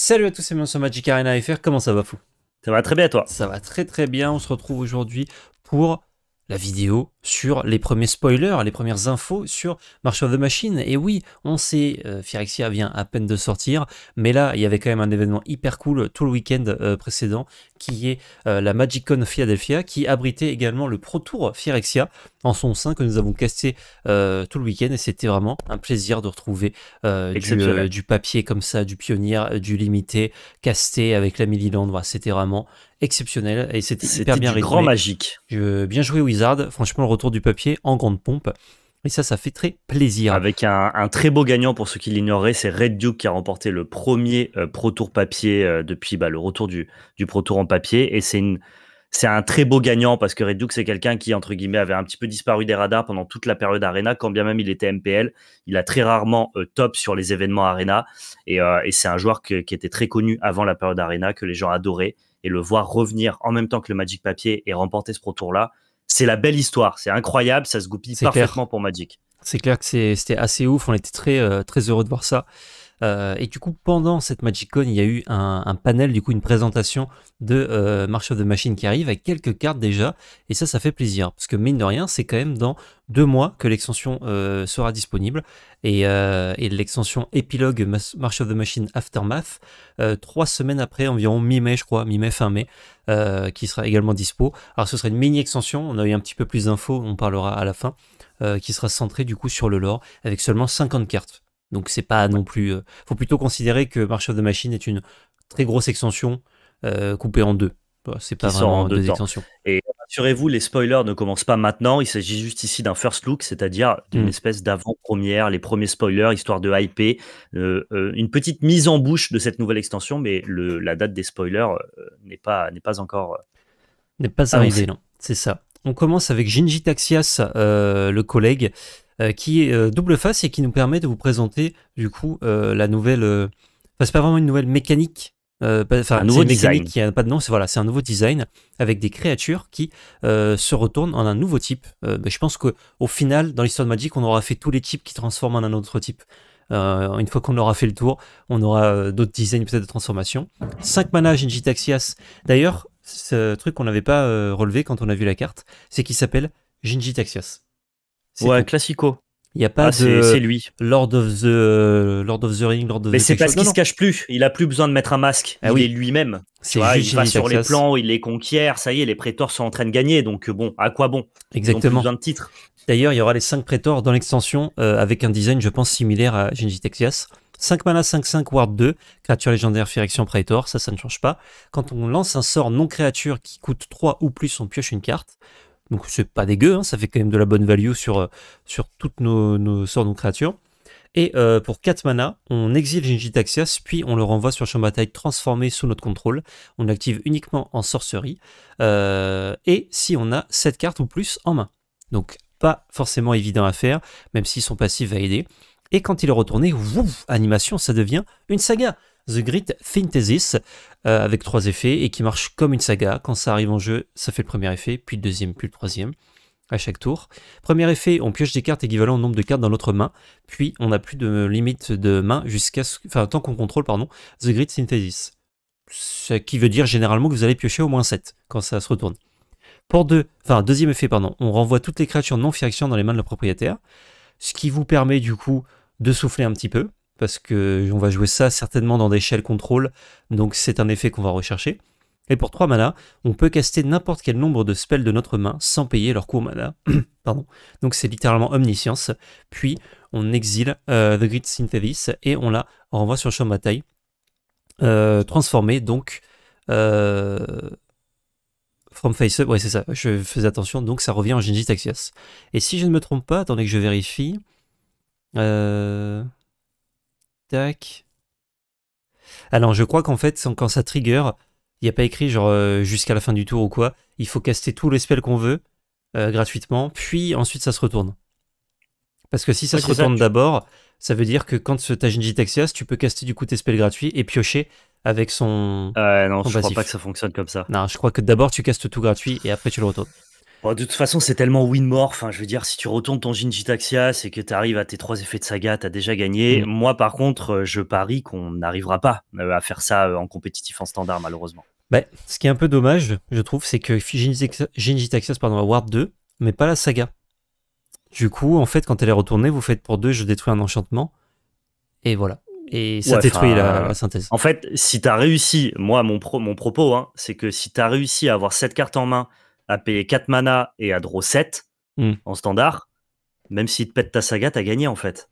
Salut à tous, c'est sur Magic Arena FR, comment ça va fou Ça va très bien toi Ça va très très bien, on se retrouve aujourd'hui pour la vidéo sur les premiers spoilers, les premières infos sur March of the Machine. Et oui, on sait, euh, Phyrexia vient à peine de sortir, mais là, il y avait quand même un événement hyper cool tout le week-end euh, précédent, qui est euh, la la MagicCon Philadelphia, qui abritait également le Pro Tour Phyrexia en son sein que nous avons casté tout le week-end. Et c'était vraiment un plaisir de retrouver du, papier comme ça, du pionnier, du limité, casté avec la Milliland. Voilà, c'était vraiment exceptionnel et c'était hyper bien du grand magique. bien joué Wizard, franchement le retour du papier en grande pompe. Et ça, ça fait très plaisir. Avec un, très beau gagnant pour ceux qui l'ignoraient, c'est Red Duke qui a remporté le premier euh, Pro Tour papier euh, depuis bah, le retour du, du Pro Tour en papier. Et c'est un très beau gagnant parce que Red Duke, c'est quelqu'un qui, entre guillemets, avait un petit peu disparu des radars pendant toute la période Arena, quand bien même il était MPL. Il a très rarement euh, top sur les événements Arena. Et, c'est un joueur qui était très connu avant la période Arena, que les gens adoraient et le voir revenir en même temps que le Magic Papier et remporter ce Pro Tour-là, c'est la belle histoire. C'est incroyable, ça se goupille parfaitement pour Magic. C'est clair que c'était assez ouf. On était très, euh, très heureux de voir ça. Euh, et du coup, pendant cette MagicCon, il y a eu un, panel, du coup, une présentation de euh, March of the Machine qui arrive avec quelques cartes déjà. Et ça, ça fait plaisir. Parce que mine de rien, c'est quand même dans deux mois que l'extension euh, sera disponible. Et, euh, l'extension épilogue March of the Machine Aftermath, trois semaines après, environ mi-mai, je crois, mi-mai, fin mai, qui sera également dispo. Alors, ce sera une mini-extension. On a eu un petit peu plus d'infos, on parlera à la fin. qui sera centrée du coup sur le lore avec seulement 50 cartes. Donc c'est pas non plus. Euh, faut plutôt considérer que March of the Machine est une très grosse extension euh, coupée en deux. Bah, c'est pas vraiment deux, extensions. Et assurez vous les spoilers ne commencent pas maintenant. Il s'agit juste ici d'un first look, c'est-à-dire d'une mm. espèce d'avant-première, les premiers spoilers, histoire de hyper, euh, une petite mise en bouche de cette nouvelle extension, mais la date des spoilers n'est pas n'est pas encore n'est pas arrivée. Non, c'est ça. On commence avec Jinji Taxias, le collègue. Euh, qui est euh, double face et qui nous permet de vous présenter du coup euh, la nouvelle. Enfin, c'est pas vraiment une nouvelle mécanique. Enfin, un nouveau design qui a pas de nom. C'est voilà, c'est un nouveau design avec des créatures qui se retournent en un nouveau type. Mais ben, je pense que au final, dans l'histoire de Magic, on aura fait tous les types qui transforment en un autre type. une fois qu'on aura fait le tour, on aura d'autres designs peut-être de transformation. 5 mana Genji Taxias. D'ailleurs, ce truc qu'on n'avait pas relevé quand on a vu la carte, c'est qu'il s'appelle Genji Taxias. Ouais, classico. Il y a pas ah, de c'est lui. Lord of the euh, Lord of the Ring, Lord of Mais c'est parce qu'il se cache plus, il a plus besoin de mettre un masque, ah il oui. est lui-même. C'est il va sur les plans, il les conquiert, ça y est, les prétors sont en train de gagner donc euh, bon, à quoi bon Exactement. besoin de titre. D'ailleurs, il y aura les 5 prétors dans l'extension euh, avec un design je pense similaire à Genji Texias. 5 mana 5-5 Ward 2, créature légendaire Firection Praetor, ça ça ne change pas. Quand on lance un sort non créature qui coûte 3 ou plus, on pioche une carte. Donc c'est pas dégueu, hein, ça fait quand même de la bonne value sur, euh, sur toutes nos, sortes sorts, créatures. Et euh, pour 4 mana, on exile Genji Taxias, puis on le renvoie sur champ de bataille transformé sous notre contrôle. On l'active uniquement en sorcerie, euh, et si on a 7 cartes ou plus en main. Donc pas forcément évident à faire, même si son passif va aider. Et quand il est retourné, animation, ça devient une saga. The Great Synthesis, euh, avec trois effets, et qui marche comme une saga. Quand ça arrive en jeu, ça fait le premier effet, puis le deuxième, puis le troisième, à chaque tour. Premier effet, on pioche des cartes équivalent au nombre de cartes dans notre main, puis on n'a plus de limite de main jusqu'à Enfin, tant qu'on contrôle, pardon, The Great Synthesis. Ce qui veut dire généralement que vous allez piocher au moins 7 quand ça se retourne. Pour deux, enfin, deuxième effet, pardon, on renvoie toutes les créatures non fiction dans les mains de la propriétaire, ce qui vous permet du coup de souffler un petit peu, parce que on va jouer ça certainement dans des shells control, donc c'est un effet qu'on va rechercher. Et pour 3 mana, on peut caster n'importe quel nombre de spells de notre main sans payer leur coût mana. Pardon. Donc c'est littéralement omniscience. Puis on exile euh, The Great Synthesis et on la renvoie sur le champ de bataille. Euh, transformé donc euh, From Face Up. Ouais, c'est ça. Je faisais attention. Donc ça revient en Genji Taxias. Et si je ne me trompe pas, attendez que je vérifie. Euh. Tac. Alors, je crois qu'en fait, quand ça trigger, il n'y a pas écrit genre euh, jusqu'à la fin du tour ou quoi. Il faut caster tous les spells qu'on veut euh, gratuitement, puis ensuite ça se retourne. Parce que si ça se retourne d'abord, ça veut dire que quand tu Genji Taxias, tu peux caster du coup tes spells gratuits et piocher avec son. Euh, non, je passif. crois pas que ça fonctionne comme ça. Non, je crois que d'abord tu castes tout gratuit et après tu le retournes de toute façon, c'est tellement win-more. Enfin, je veux dire, si tu retournes ton Jinjitaxia, c'est que tu arrives à tes trois effets de saga, tu as déjà gagné. Mm. Moi, par contre, euh, je parie qu'on n'arrivera pas euh, à faire ça euh, en compétitif en standard, malheureusement. Bah, ce qui est un peu dommage, je trouve, c'est que Jinjitaxia, Taxia la Ward 2, mais pas la saga. Du coup, en fait, quand elle est retournée, vous faites pour deux, je détruis un enchantement. Et voilà et ça détruit la, synthèse. En fait, si tu as réussi, moi, mon, mon propos, hein, c'est que si tu as réussi à avoir cette carte en main à payer 4 mana et à draw 7 hmm. en standard, même si te pète ta saga, t'as gagné en fait.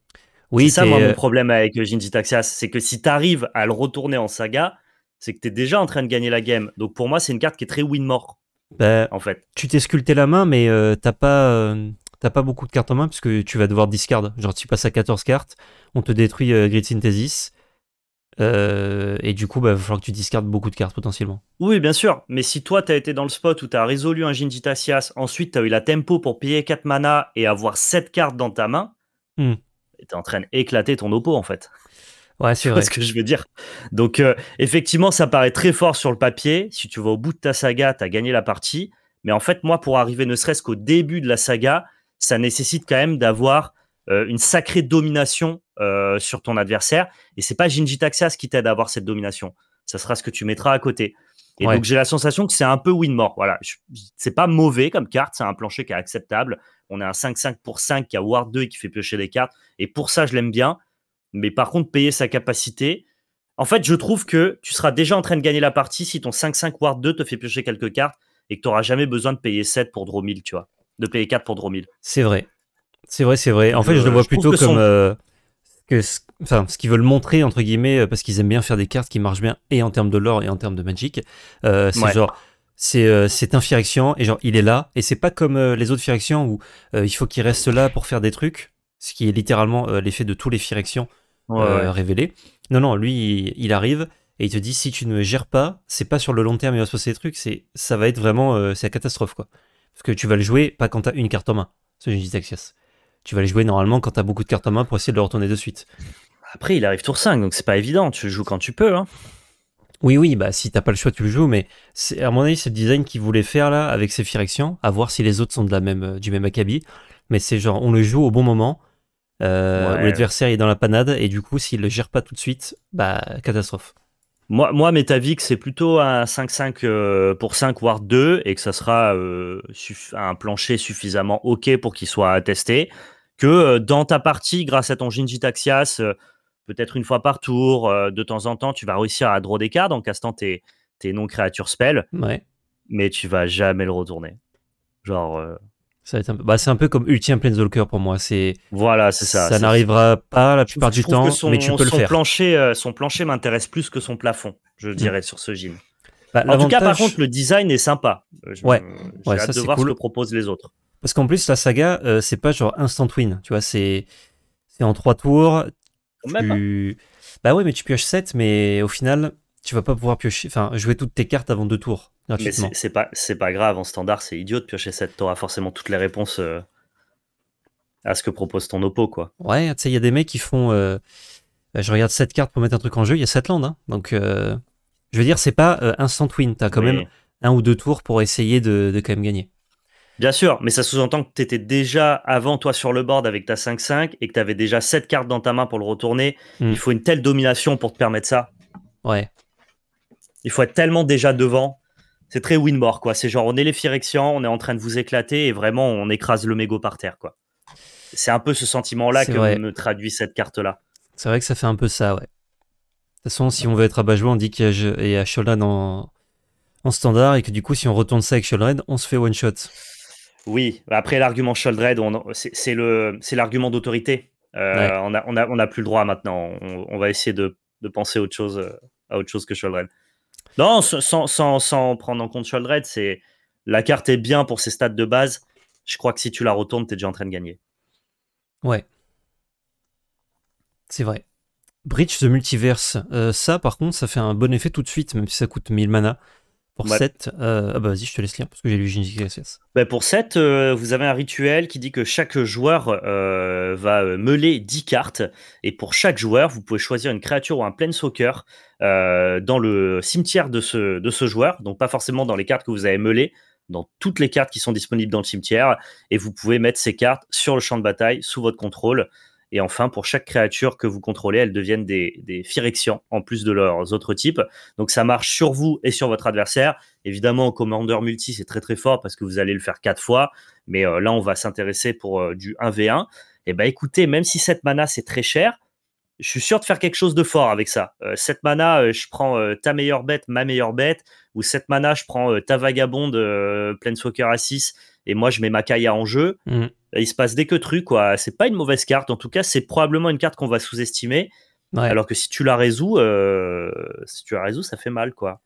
Oui, c'est ça moi, mon euh, problème avec Ginji euh, Taxias, c'est que si t'arrives à le retourner en saga, c'est que t'es déjà en train de gagner la game. Donc pour moi, c'est une carte qui est très win-more. Bah, en fait. Tu t'es sculpté la main, mais euh, t'as pas. pas beaucoup de cartes en main puisque tu vas devoir discard. Genre, tu passes à 14 cartes, on te détruit Grid Synthesis, euh, et du coup, il bah, va falloir que tu discardes beaucoup de cartes potentiellement. Oui, bien sûr. Mais si toi, tu as été dans le spot où tu as résolu un Jinji ensuite tu as eu la tempo pour payer 4 mana et avoir 7 cartes dans ta main, hmm. tu es en train d'éclater ton oppo en fait. Ouais, c'est vrai. ce que je veux dire. Donc, euh, effectivement, ça paraît très fort sur le papier. Si tu vas au bout de ta saga, tu as gagné la partie. Mais en fait, moi, pour arriver ne serait-ce qu'au début de la saga, ça nécessite quand même d'avoir euh, une sacrée domination euh, sur ton adversaire. Et c'est pas Jinji Taxas qui t'aide à avoir cette domination. Ça sera ce que tu mettras à côté. Et donc j'ai la sensation que c'est un peu win-more. Voilà, c'est pas mauvais comme carte, c'est un plancher qui est acceptable. On a un 5-5 pour 5 qui a Ward 2 et qui fait piocher des cartes. Et pour ça, je l'aime bien. Mais par contre, payer sa capacité. En fait, je trouve que tu seras déjà en train de gagner la partie si ton 5-5 Ward 2 te fait piocher quelques cartes et que tu jamais besoin de payer 7 pour draw 1000, tu vois. De payer 4 pour draw 1000. C'est vrai. C'est vrai, c'est vrai. En fait, je le euh, vois plutôt comme. Euh, que ce, enfin, ce qu'ils veulent montrer, entre guillemets, euh, parce qu'ils aiment bien faire des cartes qui marchent bien, et en termes de lore, et en termes de magie euh, c'est genre, c'est euh, c'est un Phyrexian, et genre, il est là, et c'est pas comme les autres Phyrexians où il faut qu'il reste là pour faire des trucs, ce qui est littéralement l'effet de tous les Phyrexians ouais, révélés. Non, non, lui, il, arrive, et il te dit, si tu ne gères pas, c'est pas sur le long terme, il va se passer des trucs, c'est ça va être vraiment, c'est la catastrophe, quoi. Parce que tu vas le jouer pas quand tu as une carte en main, ce Genius tu vas les jouer normalement quand tu as beaucoup de cartes en main pour essayer de le retourner de suite. Après, il arrive tour 5, donc c'est pas évident. Tu le joues quand tu peux. Hein. Oui, oui, bah si t'as pas le choix, tu le joues, mais à mon avis, c'est le design qu'il voulait faire là avec ses directions à voir si les autres sont de la même, euh, du même acabit. Mais c'est genre, on le joue au bon moment, euh, l'adversaire est dans la panade, et du coup, s'il le gère pas tout de suite, bah catastrophe. Moi, moi que c'est plutôt un 5-5 euh, pour 5, voire 2, et que ça sera un plancher suffisamment OK pour qu'il soit testé que euh, dans ta partie, grâce à ton Jinji Taxias, euh, peut-être une fois par tour, euh, de temps en temps, tu vas réussir à draw des cartes en castant tes, tes non-créatures spell Mais tu vas jamais le retourner. Genre. Bah, c'est un peu comme Ultime Planeswalker pour moi. C'est voilà, c'est ça. Ça n'arrivera pas la plupart du temps, mais tu peux le faire. Plancher, son plancher m'intéresse plus que son plafond, je mm. dirais sur ce gym. Bah, en tout cas, par contre, le design est sympa. ouais, j'ai ça, de voir ce que proposent les autres. Parce qu'en plus, la saga, euh, c'est pas genre instant win, tu vois, c'est en trois tours. Tu... Même, Bah ouais, mais tu pioches 7, mais au final, tu vas pas pouvoir piocher, enfin, jouer toutes tes cartes avant deux tours. Mais c'est pas, pas grave, en standard, c'est idiot de piocher 7, t'auras forcément toutes les réponses euh, à ce que propose ton oppo, quoi. Ouais, tu sais, il y a des mecs qui font. Euh, bah, je regarde 7 cartes pour mettre un truc en jeu, il y a 7 landes, hein. donc je veux dire, c'est pas instant win, t'as quand même un ou deux tours pour essayer de quand même gagner. Bien sûr, mais ça sous-entend que tu étais déjà avant toi sur le board avec ta 5-5 et que tu avais déjà 7 cartes dans ta main pour le retourner. Hmm. Il faut une telle domination pour te permettre ça. Ouais. Il faut être tellement déjà devant. C'est très win quoi. C'est genre, on est les Phyrexians, on est en train de vous éclater et vraiment, on écrase le mégot par terre, quoi. C'est un peu ce sentiment-là que me traduit cette carte-là. C'est vrai que ça fait un peu ça, ouais. De toute façon, si on veut être à bas on dit qu'il y a, et en... standard et que du coup, si on retourne ça avec Sholan, on se fait one-shot. Oui, après l'argument Sholdred, c'est l'argument d'autorité. Euh, on n'a plus le droit maintenant. On, va essayer de, penser autre chose, euh, à autre chose que Sholdred. Non, sans, sans prendre en compte Sholdred, c'est la carte est bien pour ses stats de base. Je crois que si tu la retournes, tu es déjà en train de gagner. Ouais. C'est vrai. Bridge the Multiverse, euh, ça par contre, ça fait un bon effet tout de suite, même si ça coûte 1000 mana. Pour 7, euh, ah bah, vas-y, je te laisse lire parce que j'ai lu bah, pour 7, euh, vous avez un rituel qui dit que chaque joueur euh, va meuler 10 cartes. Et pour chaque joueur, vous pouvez choisir une créature ou un plein planeswalker dans le cimetière de ce, de ce joueur. Donc pas forcément dans les cartes que vous avez meulées, dans toutes les cartes qui sont disponibles dans le cimetière. Et vous pouvez mettre ces cartes sur le champ de bataille, sous votre contrôle. Et enfin, pour chaque créature que vous contrôlez, elles deviennent des, des Phyrexians en plus de leurs autres types. Donc ça marche sur vous et sur votre adversaire. Évidemment, au Commander Multi, c'est très très fort parce que vous allez le faire quatre fois. Mais euh, là, on va s'intéresser pour euh, du 1v1. Et bah écoutez, même si cette mana c'est très cher, je suis sûr de faire quelque chose de fort avec ça. cette euh, mana, je prends ta meilleure bête, ma meilleure bête, ou cette mana, je prends ta vagabonde, Planeswalker à 6, et moi, je mets ma Makaya en jeu. Mm. Il se passe des que trucs, quoi. C'est pas une mauvaise carte. En tout cas, c'est probablement une carte qu'on va sous-estimer. Alors que si tu la résous, euh, si tu la résous, ça fait mal, quoi.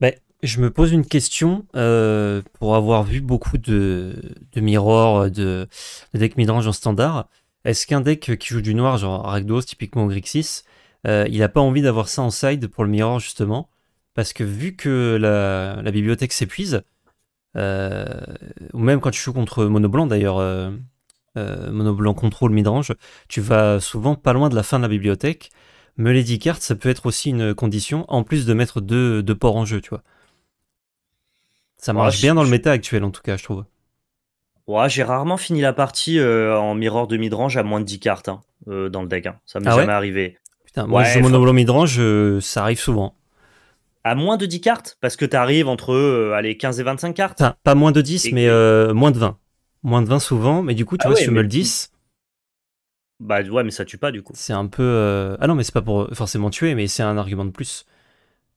mais ben, je me pose une question euh, pour avoir vu beaucoup de, de de, de deck midrange en standard. Est-ce qu'un deck qui joue du noir, genre ragdos typiquement Grixis, euh, il n'a pas envie d'avoir ça en side pour le mirror, justement Parce que vu que la bibliothèque s'épuise, euh, ou même quand tu joues contre Monoblanc d'ailleurs, euh, euh, Monoblanc contrôle midrange, tu vas souvent pas loin de la fin de la bibliothèque. Me les 10 cartes, ça peut être aussi une condition, en plus de mettre deux, ports en jeu, tu vois. Ça marche bien dans le méta actuel, en tout cas, je trouve. Ouais, j'ai rarement fini la partie en mirror de midrange à moins de 10 cartes hein, dans le deck. Hein. Ça m'est ah jamais arrivé. Putain, moi, je monoblanc midrange, ça arrive souvent à moins de 10 cartes parce que t'arrives entre 15 euh, et 25 cartes. pas moins de 10, mais euh, moins de 20. Moins de 20 souvent, mais du coup, tu ah vois, si tu me le 10. Bah ouais, mais ça tue pas du coup. C'est un peu. Euh, ah non, mais c'est pas pour forcément tuer, mais c'est un argument de plus.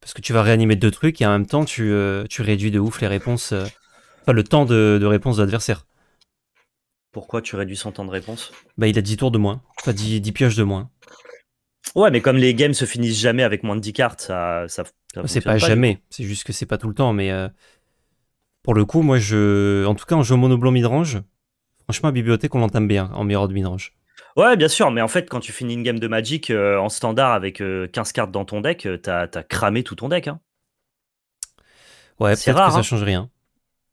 Parce que tu vas réanimer deux trucs et en même temps, tu, tu réduis de ouf les réponses. Enfin, le temps de, réponse de l'adversaire. Pourquoi tu réduis son temps de réponse Bah, il a 10 tours de moins. Enfin, 10 pioches de moins. Ouais, mais comme les games se finissent jamais avec moins de 10 cartes, ça. ça, c'est pas, jamais, c'est juste que c'est pas tout le temps. Mais euh, pour le coup, moi, je. En tout cas, en jeu monoblanc midrange, franchement, bibliothèque, on l'entame bien en mirror de midrange. Ouais, bien sûr, mais en fait, quand tu finis une game de Magic euh, en standard avec 15 euh, cartes dans ton deck, t'as as cramé tout ton deck. Hein. Ouais, peut-être que ça hein. change rien.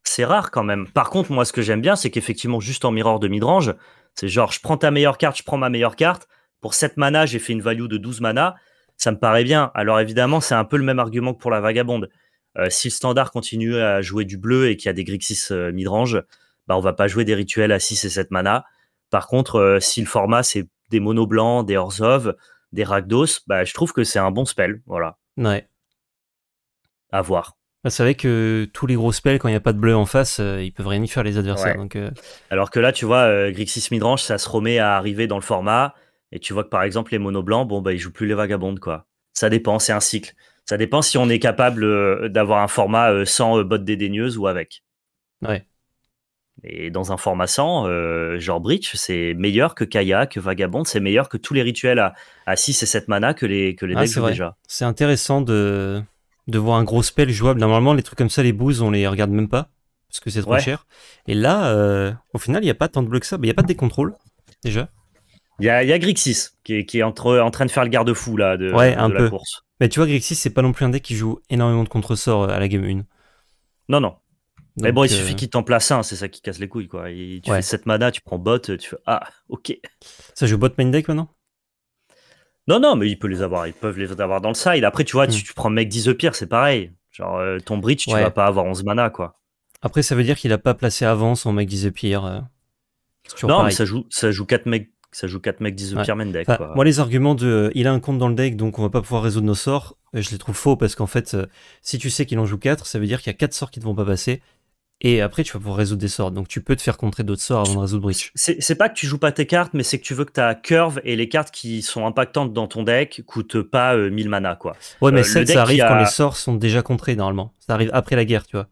C'est rare quand même. Par contre, moi, ce que j'aime bien, c'est qu'effectivement, juste en mirror de midrange, c'est genre, je prends ta meilleure carte, je prends ma meilleure carte, pour 7 mana, j'ai fait une value de 12 mana. Ça me paraît bien. Alors évidemment, c'est un peu le même argument que pour la vagabonde. Euh, si le standard continue à jouer du bleu et qu'il y a des Grixis euh, midrange, bah, on va pas jouer des rituels à 6 et 7 mana. Par contre, euh, si le format c'est des mono blancs, des Orzhov, des ragdos, bah, je trouve que c'est un bon spell. Voilà. Ouais. À voir. vous bah, c'est que tous les gros spells, quand il n'y a pas de bleu en face, ils peuvent rien y faire les adversaires. Alors que là, tu vois, Grixis midrange, ça se remet à arriver dans le format. Et tu vois que par exemple, les Monoblancs, blancs, bon, bah, ils jouent plus les vagabondes, quoi. Ça dépend, c'est un cycle. Ça dépend si on est capable euh, d'avoir un format euh, sans euh, bottes botte dédaigneuse ou avec. Ouais. Et dans un format sans, genre Bridge, c'est meilleur que Kaya, que Vagabondes, c'est meilleur que tous les rituels à, à 6 et 7 mana que les, que les ah, decks déjà. C'est intéressant de, de voir un gros spell jouable. Normalement, les trucs comme ça, les bouses, on les regarde même pas parce que c'est trop cher. Et là, au final, il n'y a pas tant de blocs que ça. Bah, il n'y a pas de décontrôle déjà. Il y a, Grixis qui est, en train de faire le garde-fou là de, ouais, un la course. Mais tu vois, Grixis, c'est pas non plus un deck qui joue énormément de contre-sorts euh, à la game 1. Non, non. mais bon, il suffit euh, qu'il t'en place un, c'est ça qui casse les couilles. Quoi. tu fais 7 mana, tu prends bot, tu fais Ah, ok. Ça joue bot main deck maintenant Non, non, mais il peut les avoir, ils peuvent les avoir dans le side. Après, tu vois, hmm. tu, prends mec 10 de pire, c'est pareil. Genre, euh, ton bridge, tu vas pas avoir 11 mana, quoi. Après, ça veut dire qu'il a pas placé avant son mec 10 de pire. non, mais ça joue, ça joue 4 mecs ça joue 4 mecs 10 Moi, les arguments de euh, il a un compte dans le deck, donc on va pas pouvoir résoudre nos sorts, euh, je les trouve faux parce qu'en fait, euh, si tu sais qu'il en joue 4, ça veut dire qu'il y a 4 sorts qui ne vont pas passer. Et après, tu vas pouvoir résoudre des sorts. Donc, tu peux te faire contrer d'autres sorts avant de résoudre Breach. C'est pas que tu joues pas tes cartes, mais c'est que tu veux que ta curve et les cartes qui sont impactantes dans ton deck coûtent pas 1000 mana, quoi. Ouais, mais ça, arrive quand les sorts sont déjà contrés, normalement. Ça arrive après la guerre, tu vois.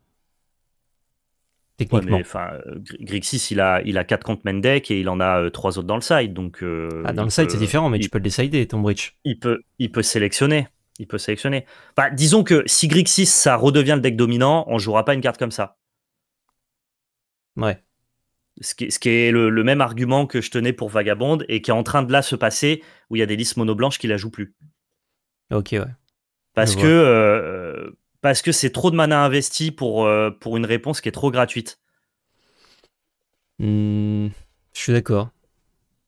Techniquement. Ouais, mais, euh, Grixis, il a, il a 4 contre main deck et il en a 3 euh, autres dans le side. Donc, euh, ah, dans le side, c'est différent, mais tu peux le décider, ton bridge. Il peut, il peut sélectionner. Il peut sélectionner. Bah, disons que si Grixis, ça redevient le deck dominant, on jouera pas une carte comme ça. Ouais. Ce qui, est le, même argument que je tenais pour Vagabond et qui est en train de là se passer où il y a des listes mono blanches qui la jouent plus. Ok, ouais. Parce que parce que c'est trop de mana investi pour, euh, pour une réponse qui est trop gratuite. Hmm, je suis d'accord.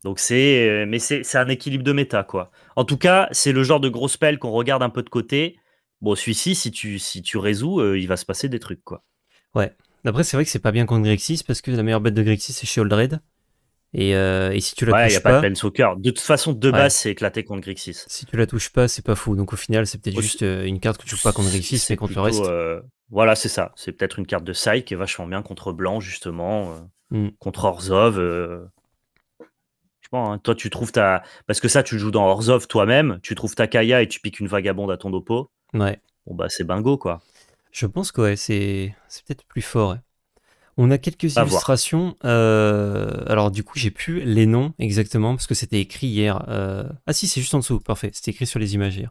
Donc c'est euh, mais c'est un équilibre de méta quoi. En tout cas, c'est le genre de gros spell qu'on regarde un peu de côté. Bon, celui-ci si tu si tu résous, euh, il va se passer des trucs quoi. Ouais. D'après, c'est vrai que c'est pas bien contre Grixis parce que la meilleure bête de Grixis c'est Shieldred. Euh, et, si tu la ouais, il y a pas, de peine soccer. De toute façon, de base, c'est éclaté contre Grixis. Si tu la touches pas, c'est pas fou. Donc au final, c'est peut-être juste euh, une carte que tu joues pas contre Grixis, et contre le reste. Euh, voilà, c'est ça. C'est peut-être une carte de Psy qui est vachement bien contre Blanc, justement, mm. contre Orzov. Je pense, hein. toi, tu trouves ta. Parce que ça, tu joues dans Orzov toi-même, tu trouves ta Kaya et tu piques une vagabonde à ton dopo. Ouais. Bon, bah, c'est bingo, quoi. Je pense que ouais, c'est peut-être plus fort. On a quelques illustrations. Euh, alors du coup, j'ai plus les noms exactement parce que c'était écrit hier. Euh, ah si, c'est juste en dessous. Parfait. C'était écrit sur les images hier.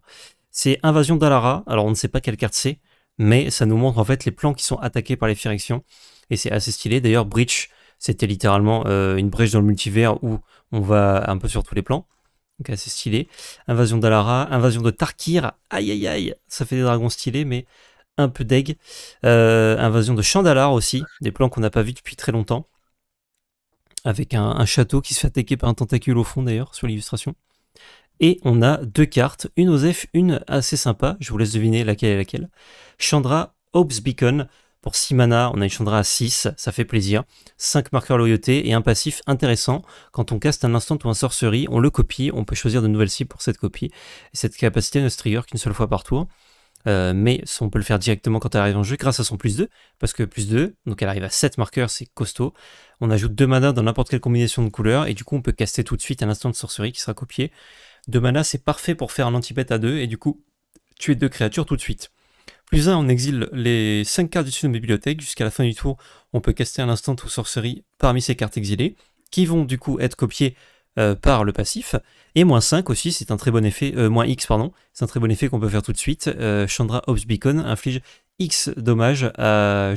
C'est Invasion d'Alara. Alors on ne sait pas quelle carte c'est, mais ça nous montre en fait les plans qui sont attaqués par les Phyrexions, Et c'est assez stylé. D'ailleurs, Breach, c'était littéralement euh, une brèche dans le multivers où on va un peu sur tous les plans. Donc assez stylé. Invasion d'Alara, invasion de Tarkir. Aïe aïe aïe. Ça fait des dragons stylés, mais un peu deg. Euh, invasion de Chandalar aussi, des plans qu'on n'a pas vus depuis très longtemps. Avec un, château qui se fait attaquer par un tentacule au fond d'ailleurs, sur l'illustration. Et on a deux cartes, une Osef, une assez sympa, je vous laisse deviner laquelle est laquelle. Chandra Hope's Beacon, pour 6 mana, on a une Chandra à 6, ça fait plaisir. 5 marqueurs loyauté et un passif intéressant. Quand on caste un instant ou un Sorcery, on le copie, on peut choisir de nouvelles cibles pour cette copie. Et cette capacité ne se trigger qu'une seule fois par tour. Euh, mais on peut le faire directement quand elle arrive en jeu grâce à son plus 2, parce que plus 2, donc elle arrive à 7 marqueurs, c'est costaud. On ajoute 2 manas dans n'importe quelle combinaison de couleurs, et du coup on peut caster tout de suite un instant de sorcerie qui sera copié. 2 manas, c'est parfait pour faire un anti-bête à 2, et du coup tuer 2 créatures tout de suite. Plus 1, on exile les 5 cartes du-dessus de nos bibliothèques. Jusqu'à la fin du tour, on peut caster un instant de sorcerie parmi ces cartes exilées, qui vont du coup être copiées euh, par le passif. Et moins 5 aussi, c'est un très bon effet, euh, moins X, pardon, c'est un très bon effet qu'on peut faire tout de suite. Euh, Chandra Ops Beacon inflige X dommages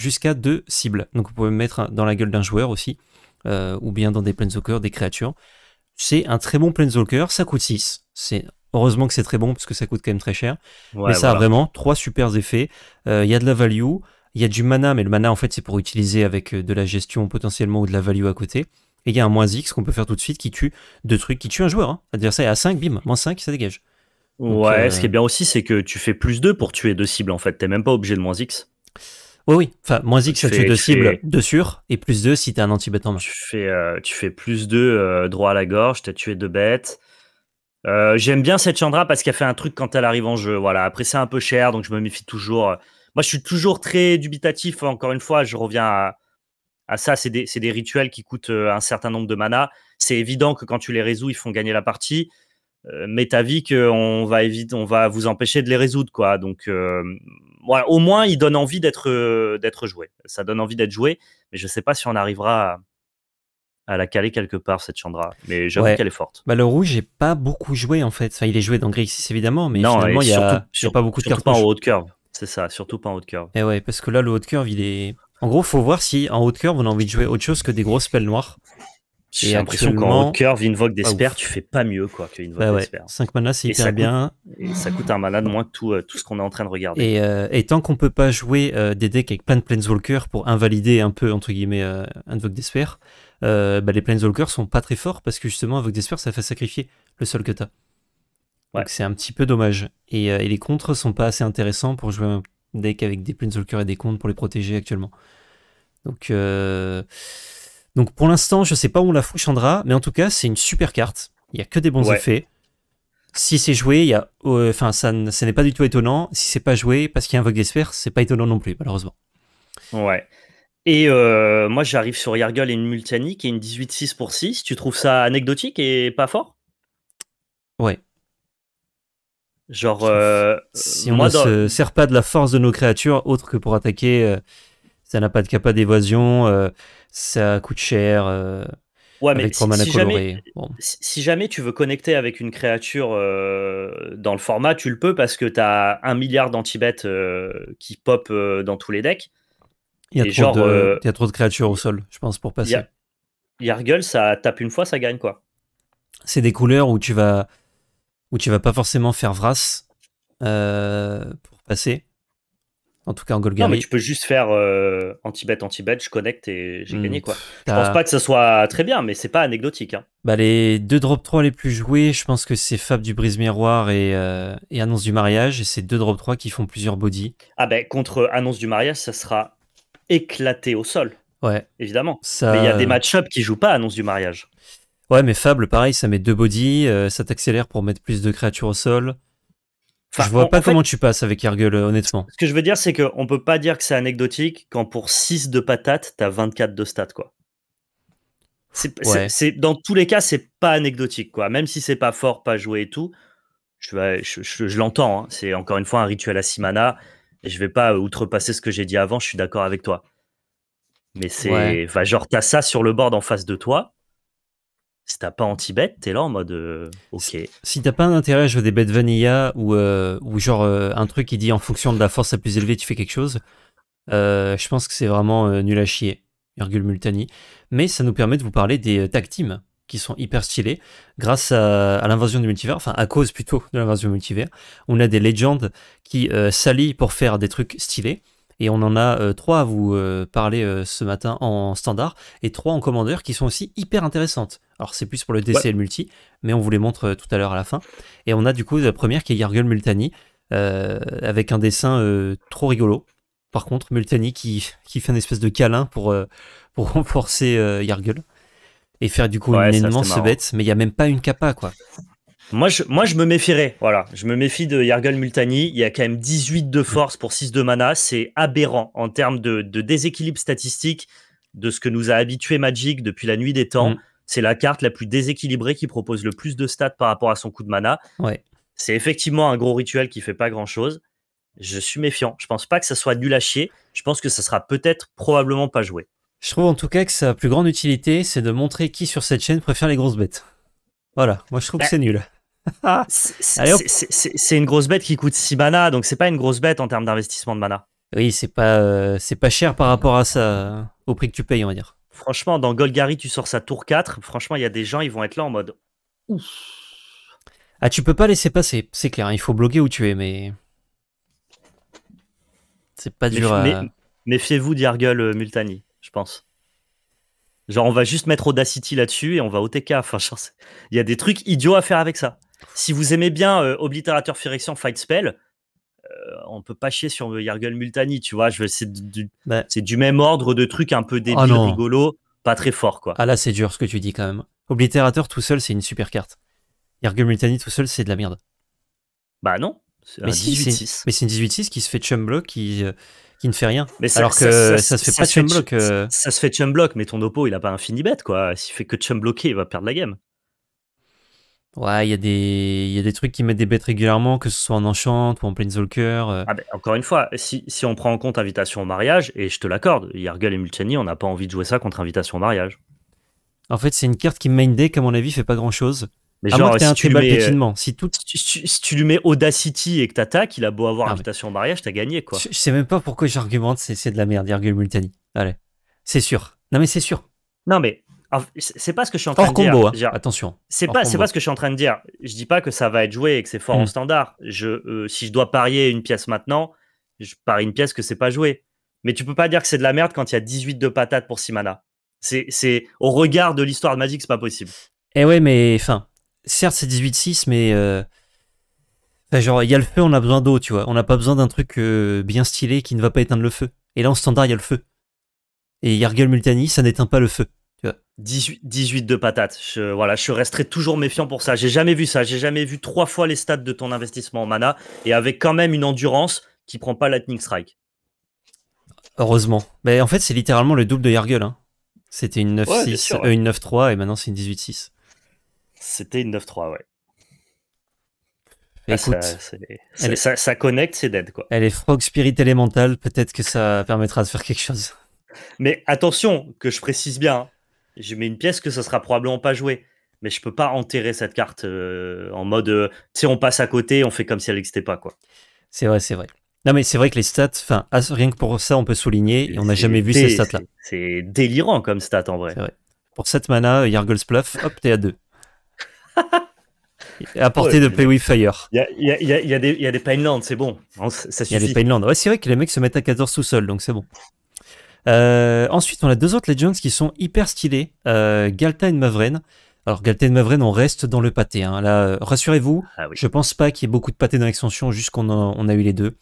jusqu'à 2 cibles. Donc vous pouvez mettre dans la gueule d'un joueur aussi, ou bien dans des planeswalkers, des créatures. C'est un très bon planeswalker, ça coûte 6. C'est Heureusement que c'est très bon parce que ça coûte quand même très cher. mais ça a vraiment trois super effets. Il y a de la value, il y a du mana, mais le mana en fait c'est pour utiliser avec de la gestion potentiellement ou de la value à côté. Et il y a un moins X qu'on peut faire tout de suite qui tue deux trucs, qui tue un joueur. Hein. L'adversaire est à 5, bim, moins 5, ça dégage. ouais, euh, ce qui est bien aussi, c'est que tu fais plus 2 pour tuer deux cibles en fait. T'es même pas obligé de moins X. Oui, oui. Enfin, moins X, tu, fais, deux cibles, de sûr. et plus 2 si t'es un anti-bête en main. Tu fais, euh, tu fais plus 2 euh, droit à la gorge, t'as tué deux bêtes. j'aime bien cette Chandra parce qu'elle fait un truc quand elle arrive en jeu. Voilà. Après, c'est un peu cher, donc je me méfie toujours. Moi, je suis toujours très dubitatif. Encore une fois, je reviens à, à ah, ça, c'est des, rituels qui coûtent euh, un certain nombre de mana. C'est évident que quand tu les résous, ils font gagner la partie. Euh, mais t'as vie qu'on va on va vous empêcher de les résoudre, quoi. Donc, euh, au moins, ils donnent envie d'être joué. Ça donne envie d'être joué, mais je ne sais pas si on arrivera à, la caler quelque part cette Chandra. Mais j'avoue qu'elle est forte. Bah, le rouge, j'ai pas beaucoup joué en fait. Enfin, il est joué dans 6 évidemment, mais finalement, il n'y a, pas beaucoup de cartes. Pas en haut de curve. C'est ça, surtout pas en haut de curve. Et eh ouais, parce que là, le haut de curve, il est en gros, faut voir si en haute curve, on a envie de jouer autre chose que des grosses pelles noires. J'ai l'impression qu'en haute curve, Invoke Despair, ah, tu fais pas mieux quoi, que Invoke 5 mana, c'est hyper bien. et ça coûte un mana de moins que euh, tout, ce qu'on est en train de regarder. Et, euh, tant qu'on peut pas jouer euh, des decks avec plein de Planeswalkers pour invalider un peu, entre guillemets, Invoke d'Esper, bah, les Planeswalkers sont pas très forts parce que justement, Invoke Despair, ça fait sacrifier le seul que t'as. Ouais. c'est un petit peu dommage. Et, et les contres sont pas assez intéressants pour jouer un deck avec des Planeswalkers et des comptes pour les protéger actuellement. Donc, euh, Donc pour l'instant, je sais pas où on la fout Chandra, mais en tout cas, c'est une super carte. Il y a que des bons effets. Si c'est joué, il y a, euh, enfin, ça, ce n'est pas du tout étonnant. Si c'est pas joué, parce qu'il y a un Vogue des sphères, c'est pas étonnant non plus, malheureusement. Ouais. Et euh, moi, j'arrive sur Yargul et une Multani et une 18-6 pour 6. Tu trouves ça anecdotique et pas fort Ouais. Genre, si on euh, ne se sert pas de la force de nos créatures autre que pour attaquer, euh, ça n'a pas de capa d'évasion, euh, ça coûte cher. ouais, avec mais si, jamais, si, jamais, tu veux connecter avec une créature dans le format, tu le peux parce que tu as un milliard d'antibêtes qui pop dans tous les decks. Il y, a trop de, il y a trop de créatures au sol, je pense, pour passer. Yargle, ça tape une fois, ça gagne quoi. C'est des couleurs où tu vas où tu vas pas forcément faire Vras euh, pour passer. En tout cas en Golgari. Non, mais tu peux juste faire euh, anti-bet, anti-bet, je connecte et j'ai hmm. gagné quoi. Je pense pas que ça soit très bien, mais c'est pas anecdotique. Hein. Bah, les deux drop 3 les plus joués, je pense que c'est Fab du Brise Miroir et, euh, Annonce du Mariage, et c'est deux drop 3 qui font plusieurs body. Ah bah, contre Annonce du Mariage, ça sera éclaté au sol. Ouais. Évidemment. Mais il y a des match-ups qui jouent pas Annonce du Mariage. Ouais, mais Fable, pareil, ça met deux body, euh, ça t'accélère pour mettre plus de créatures au sol. je vois pas comment tu passes avec Ergul, euh, honnêtement. Ce que je veux dire, c'est qu'on peut pas dire que c'est anecdotique quand pour 6 de patate, t'as 24 de stats, quoi. C'est, dans tous les cas, c'est pas anecdotique, quoi. Même si c'est pas fort, pas joué et tout, je, l'entends. Hein. C'est encore une fois un rituel à 6 mana. Et je vais pas outrepasser ce que j'ai dit avant, je suis d'accord avec toi. Mais c'est. genre, t'as ça sur le board en face de toi. Si t'as pas anti bête t'es là en mode euh, ok. Si, t'as pas un intérêt à jouer des bêtes vanilla ou, euh, ou genre euh, un truc qui dit en fonction de la force la plus élevée, tu fais quelque chose, je pense que c'est vraiment nul à chier, virgule Multani. Mais ça nous permet de vous parler des tag teams qui sont hyper stylés grâce à, l'invasion du multivers, enfin à cause plutôt de l'invasion du multivers. On a des légendes qui s'allient pour faire des trucs stylés. Et on en a euh, trois à vous euh, parler euh, ce matin en standard et trois en commandeur qui sont aussi hyper intéressantes. Alors c'est plus pour le DCL multi, mais on vous les montre tout à l'heure à la fin. Et on a du coup la première qui est Yargul Multani, avec un dessin trop rigolo. Par contre, Multani qui, fait une espèce de câlin pour, pour renforcer Yargul, et faire du coup une énorme bête, mais il n'y a même pas une capa quoi. Moi je, moi, je me méfierais. Voilà. Je me méfie de Yargal Multani. Il y a quand même 18 de force pour 6 de mana. C'est aberrant en termes de, déséquilibre statistique de ce que nous a habitué Magic depuis la nuit des temps. Mm. C'est la carte la plus déséquilibrée qui propose le plus de stats par rapport à son coup de mana. Ouais. C'est effectivement un gros rituel qui fait pas grand chose. Je suis méfiant. Je pense pas que ça soit nul à chier. Je pense que ça sera peut-être probablement pas joué. Je trouve en tout cas que sa plus grande utilité, c'est de montrer qui sur cette chaîne préfère les grosses bêtes. Voilà, moi je trouve que bah, c'est nul. c'est une grosse bête qui coûte 6 mana, donc c'est pas une grosse bête en termes d'investissement de mana. Oui, c'est pas, euh, c'est pas cher par rapport à ça, au prix que tu payes, on va dire. Franchement, dans Golgari, tu sors ça tour 4. Franchement, il y a des gens, ils vont être là en mode Ouf. Ah, tu peux pas laisser passer, c'est clair. il faut bloquer où tu es, mais. C'est pas dur Méfiez-vous d'Yargul euh, Multani, je pense. Genre, on va juste mettre Audacity là-dessus et on va OTK. Enfin, il y a des trucs idiots à faire avec ça. Si vous aimez bien euh, Obliterateur Fight Spell, euh, on peut pas chier sur Yargul Multani, tu vois. Bah. C'est du, même ordre de trucs un peu débile, ah rigolo, pas très fort, quoi. Ah là, c'est dur ce que tu dis quand même. Obliterateur tout seul, c'est une super carte. Yargul Multani tout seul, c'est de la merde. Bah non. Mais c'est une 18-6 qui se fait chum qui, euh, qui ne fait rien. Mais Alors que ça, se fait pas chum block. Euh. Ça, se fait block, mais ton oppo, il a pas un bet, quoi. S'il fait que chum blocker, il va perdre la game. Ouais, il y, a des... y a des trucs qui mettent des bêtes régulièrement, que ce soit en Enchant ou en plein euh. Ah ben, encore une fois, si, on prend en compte Invitation au mariage, et je te l'accorde, Yargul et Multani, on n'a pas envie de jouer ça contre Invitation au mariage. En fait, c'est une carte qui, main deck, à mon avis, fait pas grand chose. Mais genre, si un tu mets, euh, Si, tu lui mets Audacity et que t'attaques, il a beau avoir ah, Invitation au mariage, t'as gagné, quoi. Je, sais même pas pourquoi j'argumente, c'est de la merde, Yargul multani Allez, c'est sûr. Non, mais c'est sûr. Non, mais c'est pas ce que je suis en train de dire. Hein. Attention. C'est pas, c'est pas ce que je suis en train de dire. Je dis pas que ça va être joué et que c'est fort en hmm. standard. Je, euh, si je dois parier une pièce maintenant, je parie une pièce que c'est pas joué. Mais tu peux pas dire que c'est de la merde quand il y a 18 de patates pour Simana mana. C'est, au regard de l'histoire de Magic, c'est pas possible. Eh ouais, mais enfin, certes c'est 18-6, mais euh, genre il y a le feu, on a besoin d'eau, tu vois. On n'a pas besoin d'un truc euh, bien stylé qui ne va pas éteindre le feu. Et là en standard il y a le feu. Et Yargul Multani, ça n'éteint pas le feu. 18, de patates. Je, voilà, je resterai toujours méfiant pour ça. J'ai jamais vu ça. J'ai jamais vu trois fois les stats de ton investissement en mana et avec quand même une endurance qui prend pas Lightning Strike. Heureusement. Mais en fait, c'est littéralement le double de Yargul. Hein. C'était une 9-6, euh, une 9-3 et maintenant c'est une 18-6. C'était une 9-3, ouais. Ah, ça, ça, connecte, c'est dead quoi. Elle est frog spirit élémental, peut-être que ça permettra de faire quelque chose. Mais attention, que je précise bien, hein je mets une pièce que ça sera probablement pas joué. Mais je peux pas enterrer cette carte euh, en mode, euh, si on passe à côté, on fait comme si elle n'existait pas, quoi. C'est vrai, c'est vrai. Non, mais c'est vrai que les stats, enfin, ah, rien que pour ça, on peut souligner, on n'a jamais vu ces stats-là. C'est délirant comme stat, en vrai. vrai. Pour 7 mana, euh, Yargles Pluff, hop, t'es à 2. à portée de Play with Fire. Il y, a, des Painlands, c'est bon. Il y a des Painlands. Hein, ouais, c'est vrai que les mecs se mettent à 14 tout seul, donc c'est bon. Euh, ensuite, on a deux autres Legends qui sont hyper stylés, euh, Galta et Mavren. Alors, Galta et Mavren, on reste dans le pâté. Hein. Là, euh, rassurez-vous, ah je pense pas qu'il y ait beaucoup de pâté dans l'extension, juste qu'on a, on a eu les deux.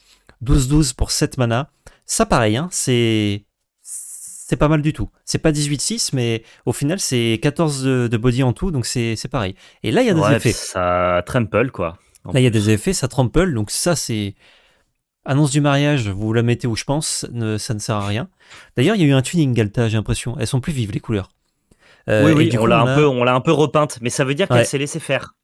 12-12 pour 7 mana. Ça, pareil, hein, c'est c'est pas mal du tout. C'est pas 18-6, mais au final, c'est 14 de, body en tout, donc c'est pareil. Et là, il y a des effets. Ça trample, quoi. Là, il y a des effets, ça trample, donc ça, c'est annonce du mariage, vous la mettez où je pense, ça ne sert à rien. D'ailleurs, il y a eu un tuning Galta, j'ai l'impression. Elles sont plus vives les couleurs. Euh, oui, oui on l'a un peu, un peu repeinte, mais ça veut dire qu'elle s'est laissée faire.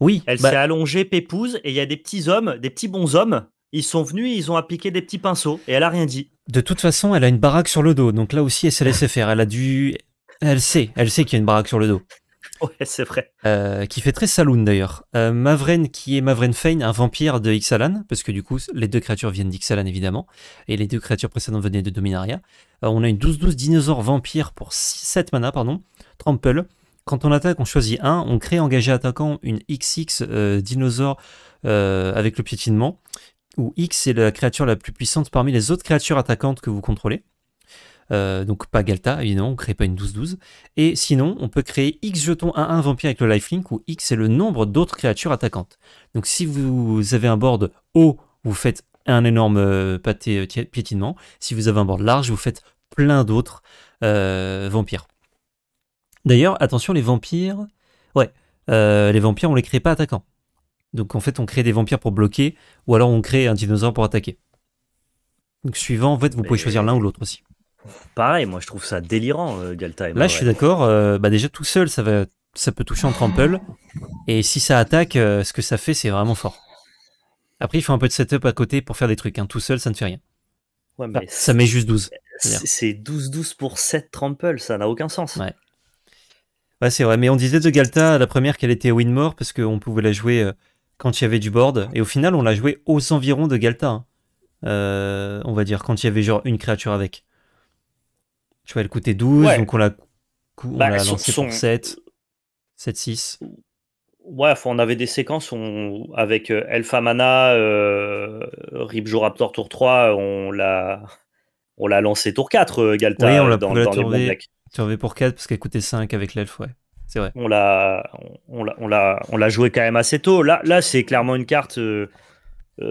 Oui. Elle bah s'est allongée, pépouse, et il y a des petits hommes, des petits bons hommes. Ils sont venus, ils ont appliqué des petits pinceaux, et elle a rien dit. De toute façon, elle a une baraque sur le dos, donc là aussi, elle s'est laissée faire. Elle a dû, elle sait, elle sait qu'il y a une baraque sur le dos. Ouais, c'est vrai. Euh, qui fait très saloon d'ailleurs. Euh, Mavren, qui est Mavren Fane, un vampire de Xalan parce que du coup, les deux créatures viennent d'Xalan évidemment, et les deux créatures précédentes venaient de Dominaria. Euh, on a une 12-12 dinosaure vampire pour 7 mana, pardon, Trample. Quand on attaque, on choisit un, on crée engagé attaquant une XX euh, dinosaure avec le piétinement, où X est la créature la plus puissante parmi les autres créatures attaquantes que vous contrôlez. Euh, donc pas Galta, évidemment, on ne crée pas une 12-12. Et sinon, on peut créer X jetons à un vampire avec le lifelink, où X est le nombre d'autres créatures attaquantes. Donc si vous avez un board haut, vous faites un énorme euh, pâté euh, piétinement. Si vous avez un board large, vous faites plein d'autres vampires. D'ailleurs, attention, les vampires... Ouais, les vampires, on les crée pas attaquants. Donc en fait, on crée des vampires pour bloquer, ou alors on crée un dinosaure pour attaquer. Donc suivant, en fait, vous pouvez choisir l'un ou l'autre aussi. Pareil, moi je trouve ça délirant, Galta. Euh, Là, je suis d'accord. Euh, bah, déjà tout seul, ça ça peut toucher en trample. Et si ça attaque, euh, ce que ça fait, c'est vraiment fort. Après, il faut un peu de setup à côté pour faire des trucs. Hein. Tout seul, ça ne fait rien. ça met juste 12. c'est- 12-12 pour 7 trample, ça n'a aucun sens. Ouais. Ouais, c'est vrai. Mais on disait de Galta, la première, qu'elle était Winmore parce qu'on pouvait la jouer quand il y avait du board. Et au final, on l'a joué aux environs de Galta. Hein. on va dire quand il y avait genre une créature avec. Tu vois, elle coûtait 12, donc on l'a bah, lancée pour 7. 7-6. Ouais, on avait des séquences on, avec Elfamana, euh, euh Ripjo Raptor Tour 3, on l'a. On l'a lancé tour 4, euh, Galta, on l'a, dans, pour 4 parce qu'elle coûtait 5 avec l'Elf, C'est vrai. On l'a, on, l'a, on, l'a, joué quand même assez tôt. Là, là c'est clairement une carte euh,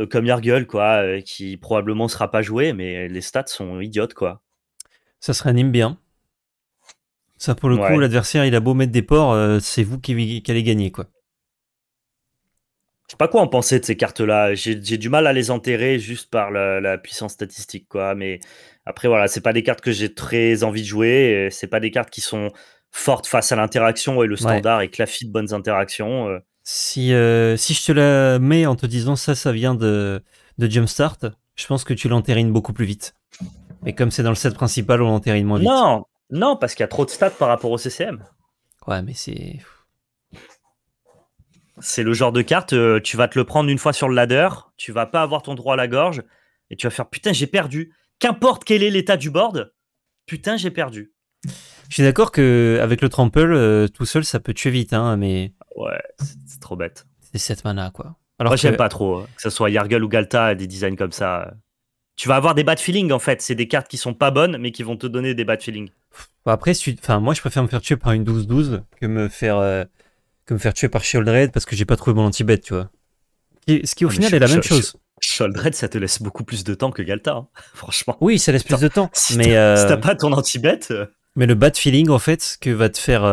comme Yargul, quoi, qui probablement sera pas jouée, mais les stats sont idiotes, quoi. Ça se réanime bien. Ça, pour le coup, l'adversaire, il a beau mettre des ports, euh, c'est vous qui, allez gagner, quoi. Je sais pas quoi en penser de ces cartes-là. J'ai du mal à les enterrer juste par la, puissance statistique, quoi. Mais après, voilà, c'est pas des cartes que j'ai très envie de jouer. C'est pas des cartes qui sont fortes face à l'interaction et le standard que et de bonnes interactions. Euh. Euh, si, je te la mets en te disant ça, ça vient de, de Jumpstart, je pense que tu l'entérines beaucoup plus vite. Mais comme c'est dans le set principal, on moins vite. Non, non, parce qu'il y a trop de stats par rapport au CCM. Ouais, mais c'est. C'est le genre de carte, euh, tu vas te le prendre une fois sur le ladder, tu vas pas avoir ton droit à la gorge, et tu vas faire putain, j'ai perdu. Qu'importe quel est l'état du board, putain, j'ai perdu. Je suis d'accord que le trample, euh, tout seul, ça peut tuer vite, hein, mais. Ouais, c'est trop bête. C'est 7 mana, quoi. Alors Moi, j'aime pas trop. Hein, que ce soit Yargul ou Galta, des designs comme ça. Euh, tu vas avoir des bad feelings en fait. C'est des cartes qui sont pas bonnes, mais qui vont te donner des bad feelings. Bah, après, enfin, moi, je préfère me faire tuer par une 12-12 que me faire euh, me faire tuer par Raid parce que j'ai pas trouvé mon anti-bet, tu vois. ce qui au ah, final est la même chose. Raid, ça te laisse beaucoup plus de temps que Galta, hein. franchement. Oui, ça laisse plus de temps. Si mais euh, si t'as pas ton anti-bet. Euh. Mais le bad feeling en fait que va te faire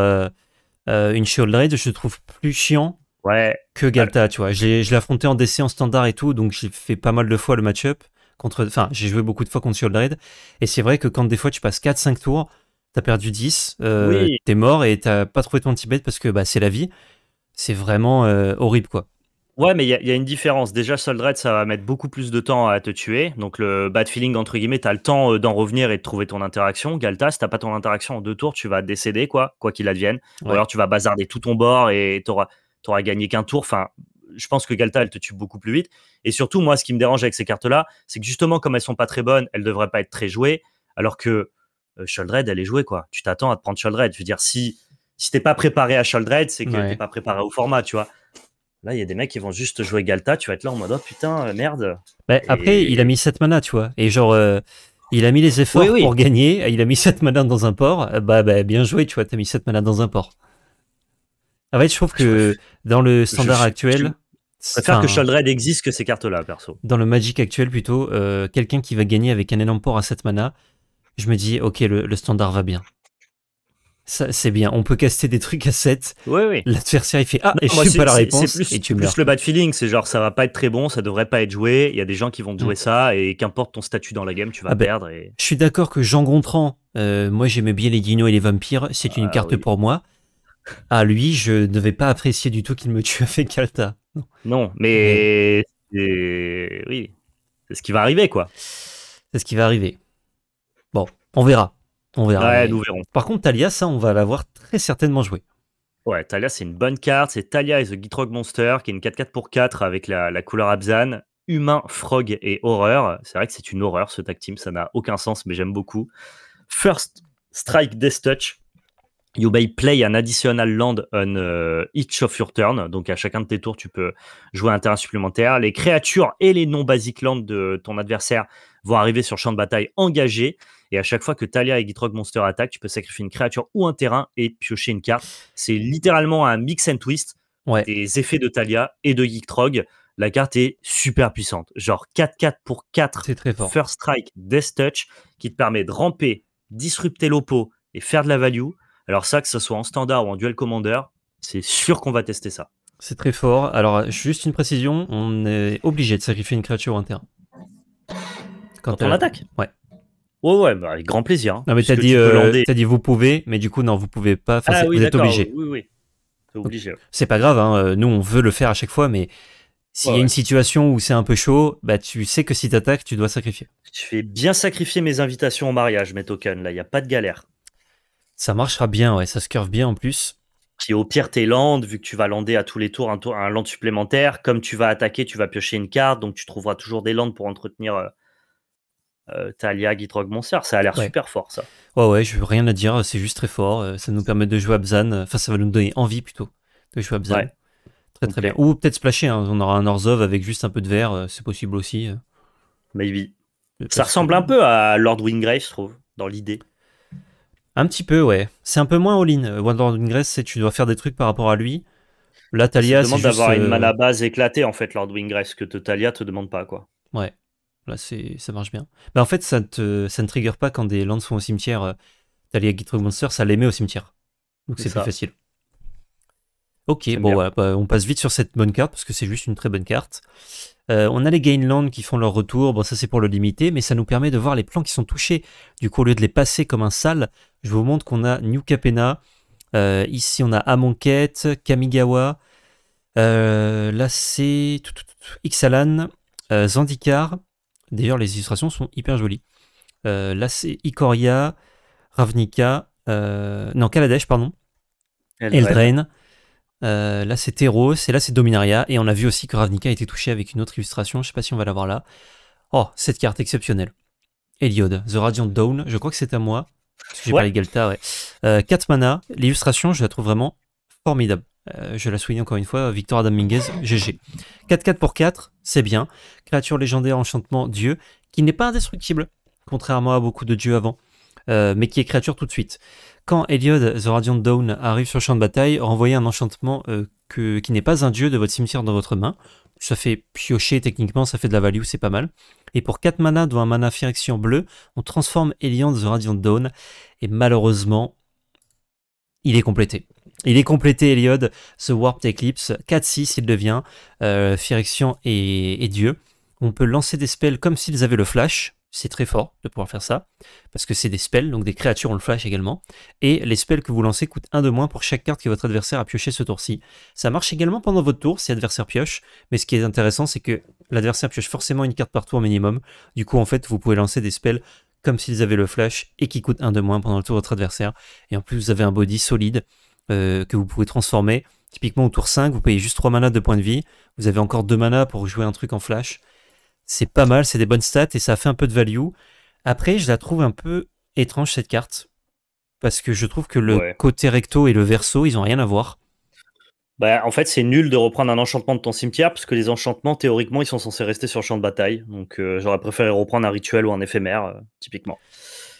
une Raid, je trouve plus chiant que Galta, tu vois. Je l'ai affronté en DC en standard et tout, donc j'ai fait pas mal de fois le match-up contre, enfin, j'ai joué beaucoup de fois contre Soldred, et c'est vrai que quand des fois tu passes 4-5 tours, t'as perdu 10, euh, t'es mort et t'as pas trouvé ton petit bête parce que bah, c'est la vie. C'est vraiment euh, horrible, quoi. Ouais, mais il y, a une différence. Déjà, Soldred, ça va mettre beaucoup plus de temps à te tuer. Donc, le bad feeling, entre guillemets, t'as le temps euh, d'en revenir et de trouver ton interaction. Galta si t'as pas ton interaction en deux tours, tu vas décéder, quoi, quoi qu'il advienne. Ou alors, tu vas bazarder tout ton bord et t'auras, t'auras gagné qu'un tour. Enfin, je pense que Galta, elle te tue beaucoup plus vite. Et surtout, moi, ce qui me dérange avec ces cartes-là, c'est que justement, comme elles sont pas très bonnes, elles devraient pas être très jouées. Alors que euh, sholdred elle est jouée, quoi. Tu t'attends à te prendre sholdred Je veux dire, si, si t'es pas préparé à sholdred c'est que tu n'es pas préparé au format, tu vois. Là, il y a des mecs qui vont juste jouer Galta, tu vas être là en mode oh putain, euh, merde. Bah, après, il a mis 7 mana, tu vois. Et genre, euh, il a mis les efforts pour gagner, il a mis 7 mana dans un port. Bah, bah, bien joué, tu vois, t'as mis 7 mana dans un port. En fait, je trouve que dans le standard actuel. Je préfère que Shaldred existe que ces cartes-là, perso. Dans le Magic actuel, plutôt, euh, quelqu'un qui va gagner avec un énorme port à 7 mana, je me dis, ok, le, standard va bien. C'est bien, on peut caster des trucs à 7. Oui, L'adversaire, il fait Ah, et je suis pas la réponse. Plus, et plus le bad feeling, c'est genre ça va pas être très bon, ça devrait pas être joué. Il y a des gens qui vont jouer mm. ça, et qu'importe ton statut dans la game, tu vas ah ben, perdre. Et... Je suis d'accord que Jean Gontran, euh, moi j'aimais bien les guignols et les vampires, c'est une ah carte pour moi. Ah, lui, je ne vais pas apprécier du tout qu'il me tue avec Kalta. Non, mais. Oui. C'est ce qui va arriver, quoi. C'est ce qui va arriver. Bon, on verra. On verra. Ouais, nous verrons. Par contre, Talia, ça, on va l'avoir très certainement joué. Ouais, Talia, c'est une bonne carte. C'est Talia et the Gitrog Monster, qui est une 4-4 pour 4 avec la, couleur Abzan. Humain, Frog et Horreur. C'est vrai que c'est une horreur, ce tag team. Ça n'a aucun sens, mais j'aime beaucoup. First Strike Death Touch. You may play an additional land on uh, each of your turn. Donc, à chacun de tes tours, tu peux jouer un terrain supplémentaire. Les créatures et les non-basic lands de ton adversaire vont arriver sur champ de bataille engagé. Et à chaque fois que Talia et Gitrog Monster attaquent, tu peux sacrifier une créature ou un terrain et piocher une carte. C'est littéralement un mix and twist des effets de Talia et de Trog. La carte est super puissante. Genre 4-4 pour 4 c'est très fort. First Strike Death Touch qui te permet de ramper, disrupter l'oppo et faire de la value. Alors ça, que ce soit en standard ou en duel commander, c'est sûr qu'on va tester ça. C'est très fort. Alors juste une précision, on est obligé de sacrifier une créature en terrain. Quand, on attaque Ouais. Ouais, ouais, bah, avec grand plaisir. Hein. non, mais t'as dit, euh, dit vous pouvez, mais du coup, non, vous pouvez pas. Ah, oui, vous êtes obligé. Oui, oui. C'est obligé. C'est pas grave, hein. euh, nous, on veut le faire à chaque fois, mais s'il y a une situation où c'est un peu chaud, bah, tu sais que si tu attaques tu dois sacrifier. Je fais bien sacrifier mes invitations au mariage, mes tokens, là, il n'y a pas de galère. Ça marchera bien, ouais, ça se curve bien en plus. Si au pire, tes land, vu que tu vas lander à tous les tours un, land supplémentaire, comme tu vas attaquer, tu vas piocher une carte, donc tu trouveras toujours des landes pour entretenir euh, euh, Talia, Gitrog, Monster. Ça a l'air super fort, ça. Ouais, ouais, je veux rien à dire, c'est juste très fort. Euh, ça nous permet de jouer à Bzan, euh, enfin, ça va nous donner envie plutôt de jouer à Très très bien. Ou peut-être splasher, hein, on aura un Orzhov avec juste un peu de verre, euh, c'est possible aussi. Maybe. Ça ressemble un peu à Lord Wingrave, je trouve, dans l'idée. Un petit peu, ouais. C'est un peu moins all-in. Euh, Lord Wingress, c'est tu dois faire des trucs par rapport à lui. Là, Talia, c'est. demande d'avoir une euh, mana base éclatée, en fait, Lord Wingress, que Talia te demande pas, quoi. Ouais. Là, ça marche bien. Mais bah, en fait, ça, te... ça ne trigger pas quand des lands sont au cimetière. Euh, Talia trouve Monster, ça les met au cimetière. Donc c'est plus facile. Ok, bon, bah, on passe vite sur cette bonne carte parce que c'est juste une très bonne carte. Euh, on a les Gainland qui font leur retour, bon ça c'est pour le limiter, mais ça nous permet de voir les plans qui sont touchés. Du coup au lieu de les passer comme un sale, je vous montre qu'on a New Capena, euh, ici on a Amonquette, Kamigawa, euh, là c'est Ixalan, Zandikar, d'ailleurs les illustrations sont hyper jolies. là c'est Ikoria, Ravnica, non Kaladesh pardon, Eldraine. Euh, là, c'est Teros, et là, c'est Dominaria. Et on a vu aussi que Ravnica a été touché avec une autre illustration. Je sais pas si on va la voir là. Oh, cette carte exceptionnelle. Eliod, The Radiant Dawn. Je crois que c'est à moi. J'ai pas les Galta, ouais. 4 euh, mana. L'illustration, je la trouve vraiment formidable. Euh, je la souligne encore une fois, Victor Adam Minguez, GG. 4-4 pour 4, c'est bien. Créature légendaire, enchantement, dieu, qui n'est pas indestructible, contrairement à beaucoup de dieux avant, mais qui est créature tout de suite. Quand Eliod, The Radiant Dawn, arrive sur le champ de bataille, renvoyez un enchantement euh, que, qui n'est pas un dieu de votre cimetière dans votre main. Ça fait piocher techniquement, ça fait de la value, c'est pas mal. Et pour 4 mana, dont un mana Firection bleu, on transforme Elion The Radiant Dawn. Et malheureusement, il est complété. Il est complété, Eliod, ce Warped Eclipse. 4-6, il devient. Euh, Firection et Dieu. On peut lancer des spells comme s'ils avaient le flash, c'est très fort de pouvoir faire ça, parce que c'est des spells, donc des créatures ont le flash également, et les spells que vous lancez coûtent un de moins pour chaque carte que votre adversaire a pioché ce tour-ci. Ça marche également pendant votre tour si l'adversaire pioche, mais ce qui est intéressant c'est que l'adversaire pioche forcément une carte par tour minimum, du coup en fait vous pouvez lancer des spells comme s'ils avaient le flash et qui coûtent un de moins pendant le tour de votre adversaire, et en plus vous avez un body solide euh, que vous pouvez transformer. Typiquement au tour 5, vous payez juste 3 manas de points de vie, vous avez encore 2 manas pour jouer un truc en flash, c'est pas mal, c'est des bonnes stats et ça fait un peu de value. Après, je la trouve un peu étrange cette carte. Parce que je trouve que le côté recto et le verso, ils ont rien à voir. Bah, en fait, c'est nul de reprendre un enchantement de ton cimetière, parce que les enchantements, théoriquement, ils sont censés rester sur le champ de bataille. Donc, euh, j'aurais préféré reprendre un rituel ou un éphémère, euh, typiquement.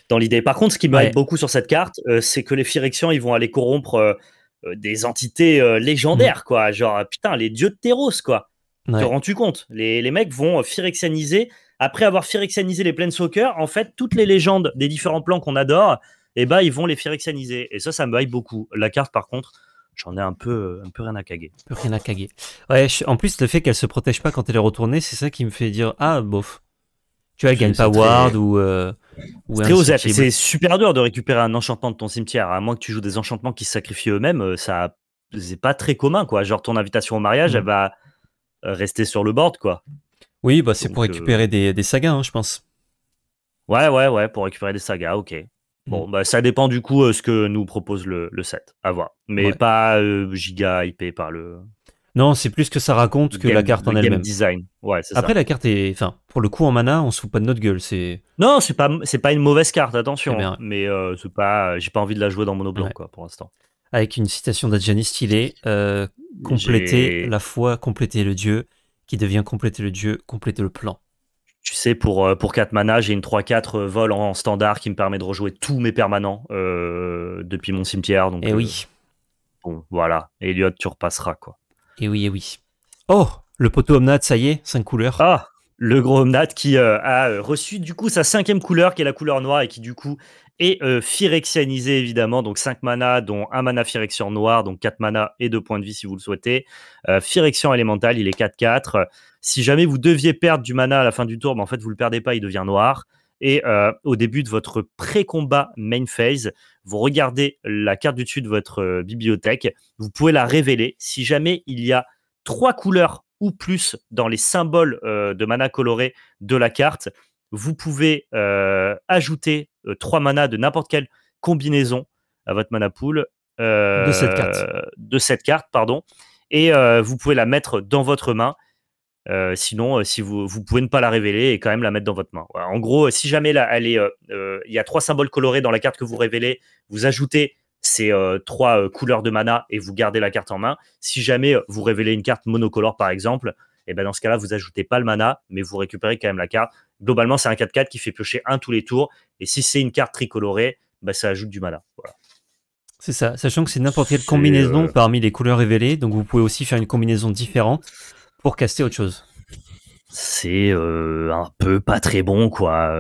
Dans l'idée. Par contre, ce qui m'aide beaucoup sur cette carte, euh, c'est que les Phyrexians, ils vont aller corrompre des entités légendaires, mmh. quoi. Genre, putain, les dieux de Terros quoi. Tu Te rends-tu compte les, les, mecs vont euh, phyrexianiser. Après avoir phyrexianisé les plaines soccer, en fait, toutes les légendes des différents plans qu'on adore, eh ben, ils vont les phyrexianiser. Et ça, ça me baille beaucoup. La carte, par contre, j'en ai un peu, euh, un peu rien à caguer. peu rien à caguer. Ouais, en plus, le fait qu'elle se protège pas quand elle est retournée, c'est ça qui me fait dire Ah, bof. Tu vois, elle pas Ward ou. un euh, c'est super dur de récupérer un enchantement de ton cimetière, à moins que tu joues des enchantements qui se sacrifient eux-mêmes. Ça, c'est pas très commun, quoi. Genre, ton invitation au mariage, mm. elle va rester sur le board, quoi. Oui, bah, c'est pour euh, récupérer des, des, sagas, hein, je pense. Ouais, ouais, ouais, pour récupérer des sagas, ok. Mm. Bon, bah, ça dépend du coup euh, ce que nous propose le, le set, à voir. Mais pas euh, giga IP par le. Non, c'est plus que ça raconte que la carte en elle-même. design, ouais, Après, la carte est, enfin, pour le coup en mana, on se fout pas de notre gueule. C'est. Non, c'est pas, c'est pas une mauvaise carte, attention. Mais c'est pas, j'ai pas envie de la jouer dans mon blanc, quoi, pour l'instant avec une citation d'Adjani stylée euh, compléter la foi, compléter le Dieu, qui devient compléter le Dieu, compléter le plan. Tu sais, pour, euh, pour 4 mana, j'ai une 3-4 vol en, standard qui me permet de rejouer tous mes permanents euh, depuis mon cimetière. Donc, et eh oui. Euh, bon, voilà. Elliot, tu repasseras, quoi. Et eh oui, et eh oui. Oh, le poteau Omnat, ça y est, 5 couleurs. Ah, le gros Omnat qui a reçu du coup sa cinquième couleur qui est la couleur noire et qui du coup et euh, Phyrexianisé, évidemment, donc 5 mana, dont 1 mana Phyrexian noir, donc 4 mana et 2 points de vie si vous le souhaitez. Euh, Phyrexian élémental, il est 4-4. Si jamais vous deviez perdre du mana à la fin du tour, mais ben, en fait, vous ne le perdez pas, il devient noir. Et euh, au début de votre pré-combat main phase, vous regardez la carte du dessus de votre euh, bibliothèque, vous pouvez la révéler. Si jamais il y a 3 couleurs ou plus dans les symboles de mana colorés de la carte, vous pouvez euh, ajouter euh, trois manas de n'importe quelle combinaison à votre mana pool. Euh, de cette carte. De cette carte, pardon. Et vous pouvez la mettre dans votre main. sinon, si vous, vous pouvez ne pas la révéler et quand même la mettre dans votre main. En gros, si jamais il y a trois symboles colorés dans la carte que vous révélez, vous ajoutez ces trois couleurs de mana et vous gardez la carte en main. Si jamais vous révélez une carte monocolore, par exemple, et eh ben dans ce cas-là, vous n'ajoutez pas le mana, mais vous récupérez quand même la carte globalement, c'est un 4-4 qui fait piocher un tous les tours. Et si c'est une carte tricolorée, bah, ça ajoute du mana. C'est ça, sachant que c'est n'importe quelle combinaison euh, parmi les couleurs révélées, donc vous pouvez aussi faire une combinaison différente pour caster autre chose. C'est euh, un peu pas très bon, quoi.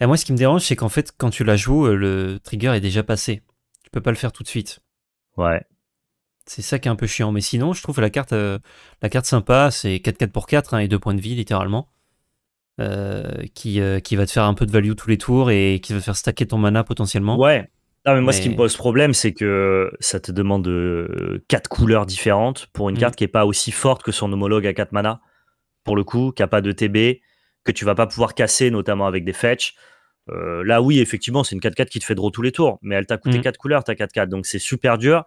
Et moi, ce qui me dérange, c'est qu'en fait, quand tu la joues, euh, le trigger est déjà passé. Tu peux pas le faire tout de suite. Ouais. C'est ça qui est un peu chiant. Mais sinon, je trouve la carte, la carte sympa, c'est 4-4 pour 4 hein, et 2 points de vie, littéralement. Euh, qui, euh, qui va te faire un peu de value tous les tours et qui va faire stacker ton mana potentiellement. Ouais. mais moi, ce qui me pose problème, c'est que ça te demande euh, quatre couleurs différentes pour une mm. carte qui n'est pas aussi forte que son homologue à 4 mana, pour le coup, qui n'a pas de TB, que tu vas pas pouvoir casser, notamment avec des fetch. là, oui, effectivement, c'est une 4-4 qui te fait draw tous les tours, mais elle t'a coûté 4 mm. couleurs, ta 4-4, donc c'est super dur.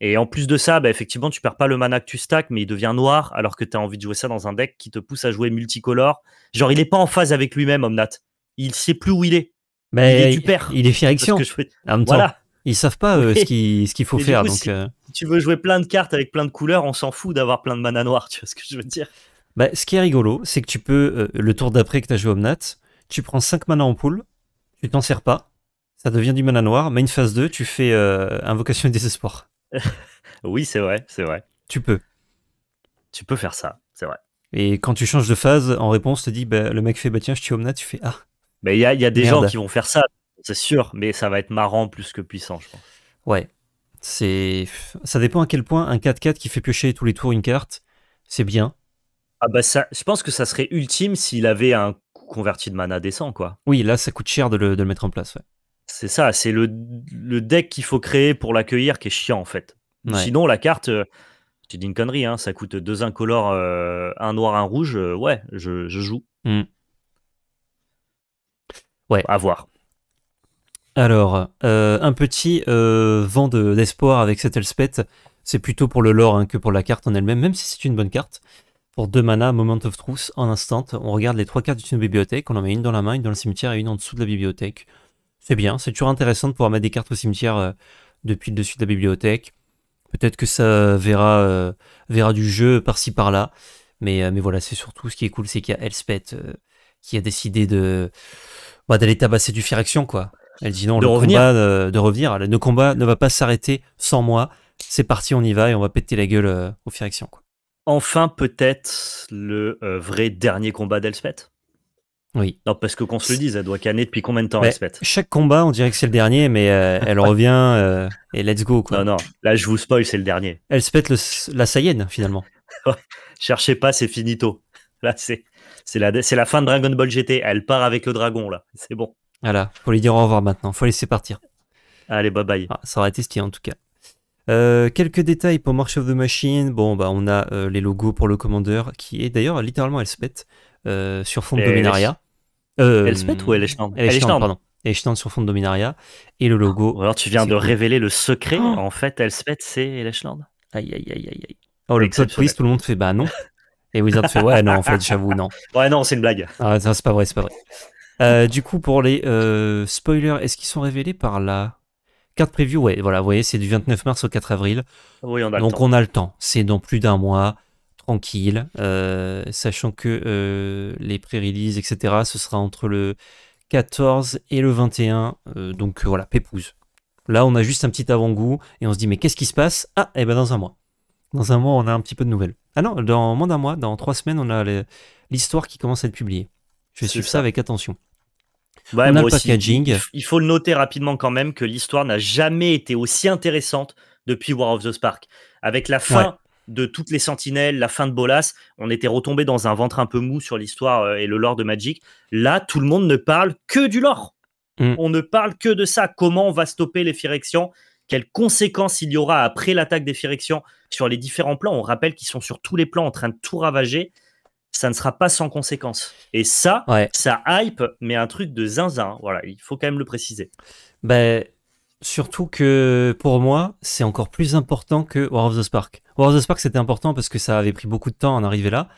Et en plus de ça, bah, effectivement, tu perds pas le mana que tu stack, mais il devient noir, alors que tu as envie de jouer ça dans un deck qui te pousse à jouer multicolore. Genre, il est pas en phase avec lui-même, Omnat. Il sait plus où il est. Mais il est il, Il est Que Je... En même temps, ils savent pas euh, ce qu'il faut faire. donc, euh. tu veux jouer plein de cartes avec plein de couleurs, on s'en fout d'avoir plein de mana noir, tu vois ce que je veux dire. Bah, ce qui est rigolo, c'est que tu peux, euh, le tour d'après que tu as joué Omnat, tu prends 5 mana en poule, tu t'en sers pas, ça devient du mana noir, mais une phase 2, tu fais invocation et désespoir. oui, c'est vrai, c'est vrai. Tu peux. Tu peux faire ça, c'est vrai. Et quand tu changes de phase, en réponse, te dis bah, le mec fait, bah tiens, je suis Omna, tu fais, ah. Mais il y a, des gens qui vont faire ça, c'est sûr, mais ça va être marrant plus que puissant, je pense. Ouais. C'est... Ça dépend à quel point un 4-4 qui fait piocher tous les tours une carte, c'est bien. Ah bah ça, je pense que ça serait ultime s'il avait un converti de mana décent, quoi. Oui, là, ça coûte cher de le, de le mettre en place, ouais. C'est ça, c'est le, deck qu'il faut créer pour l'accueillir qui est chiant en fait. Sinon, la carte, euh, tu dis une connerie, hein, ça coûte deux incolores, euh, un noir, un rouge. Euh, ouais, je, joue. Hmm. Ouais. À voir. Alors, un petit vent d'espoir avec cette Elspeth. C'est plutôt pour le lore hein, que pour la carte en elle-même, même si c'est une bonne carte. Pour deux mana, Moment of Truth, en instant, on regarde les trois cartes d'une bibliothèque, on en met une dans la main, une dans le cimetière et une en dessous de la bibliothèque. C'est bien, c'est toujours intéressant de pouvoir mettre des cartes au cimetière euh, depuis le dessus de la bibliothèque. Peut-être que ça verra, euh, verra du jeu par-ci par-là. Mais, euh, mais voilà, c'est surtout ce qui est cool, c'est qu'il y a Elspeth qui a décidé de bah, d'aller tabasser du Fire quoi. Elle dit non, le combat, de revenir. Le combat ne va pas s'arrêter sans moi. C'est parti, on y va et on va péter la gueule au Fire quoi. Enfin, peut-être le vrai dernier combat d'Elspeth oui. Non, parce que qu'on se le dise, elle doit canner depuis combien de temps, elle Chaque combat, on dirait que c'est le dernier, mais euh, elle revient euh, et let's go. Quoi. Non, non, là je vous spoil, c'est le dernier. Elle se pète la Saiyan, finalement. Cherchez pas, c'est finito. Là, c'est la, la fin de Dragon Ball GT. Elle part avec le dragon, là. C'est bon. Voilà, faut lui dire au revoir maintenant. Faut laisser partir. Allez, bye bye. Ah, ça aurait été stylé en tout cas. Euh, quelques détails pour March of the Machine. Bon, bah, on a les logos pour le commandeur qui est d'ailleurs littéralement elle se pète. Euh, sur fond de Dominaria. Euh, Elspeth ou Elishland Elishland, pardon. Elishland sur fond de Dominaria. Et le logo. alors tu viens de révéler le secret. Oh. En fait, Elspeth, c'est Elishland. Aïe, aïe, aïe, aïe, aïe. Oh, le plot twist, tout le monde fait bah non. Et Wizard fait ouais, non, en fait, j'avoue, non. Ouais, non, c'est une blague. Ah, ça, c'est pas vrai, c'est pas vrai. Euh, du coup, pour les spoilers, est-ce qu'ils sont révélés par la carte preview Ouais, voilà, vous voyez, c'est du 29 mars au 4 avril. Donc, on a le temps. C'est dans plus d'un mois tranquille, euh, sachant que euh, les pré-releases, etc., ce sera entre le 14 et le 21, euh, donc voilà, pépouze. Là, on a juste un petit avant-goût, et on se dit, mais qu'est-ce qui se passe Ah, et eh ben dans un mois. Dans un mois, on a un petit peu de nouvelles. Ah non, dans moins d'un mois, dans trois semaines, on a l'histoire qui commence à être publiée. Je vais suivre ça. avec attention. Ouais, il faut le noter rapidement quand même que l'histoire n'a jamais été aussi intéressante depuis War of the Spark. Avec la fin de toutes les sentinelles, la fin de Bolas, on était retombé dans un ventre un peu mou sur l'histoire euh, et le lore de Magic. Là, tout le monde ne parle que du lore. Mm. On ne parle que de ça. Comment on va stopper les Phyrexians Quelles conséquences il y aura après l'attaque des Phyrexians sur les différents plans On rappelle qu'ils sont sur tous les plans en train de tout ravager. Ça ne sera pas sans conséquences. Et ça, ça hype, mais un truc de zinzin. Voilà, il faut quand même le préciser. Ben. Surtout que pour moi, c'est encore plus important que War of the Spark. War of the Spark, c'était important parce que ça avait pris beaucoup de temps en arriver là,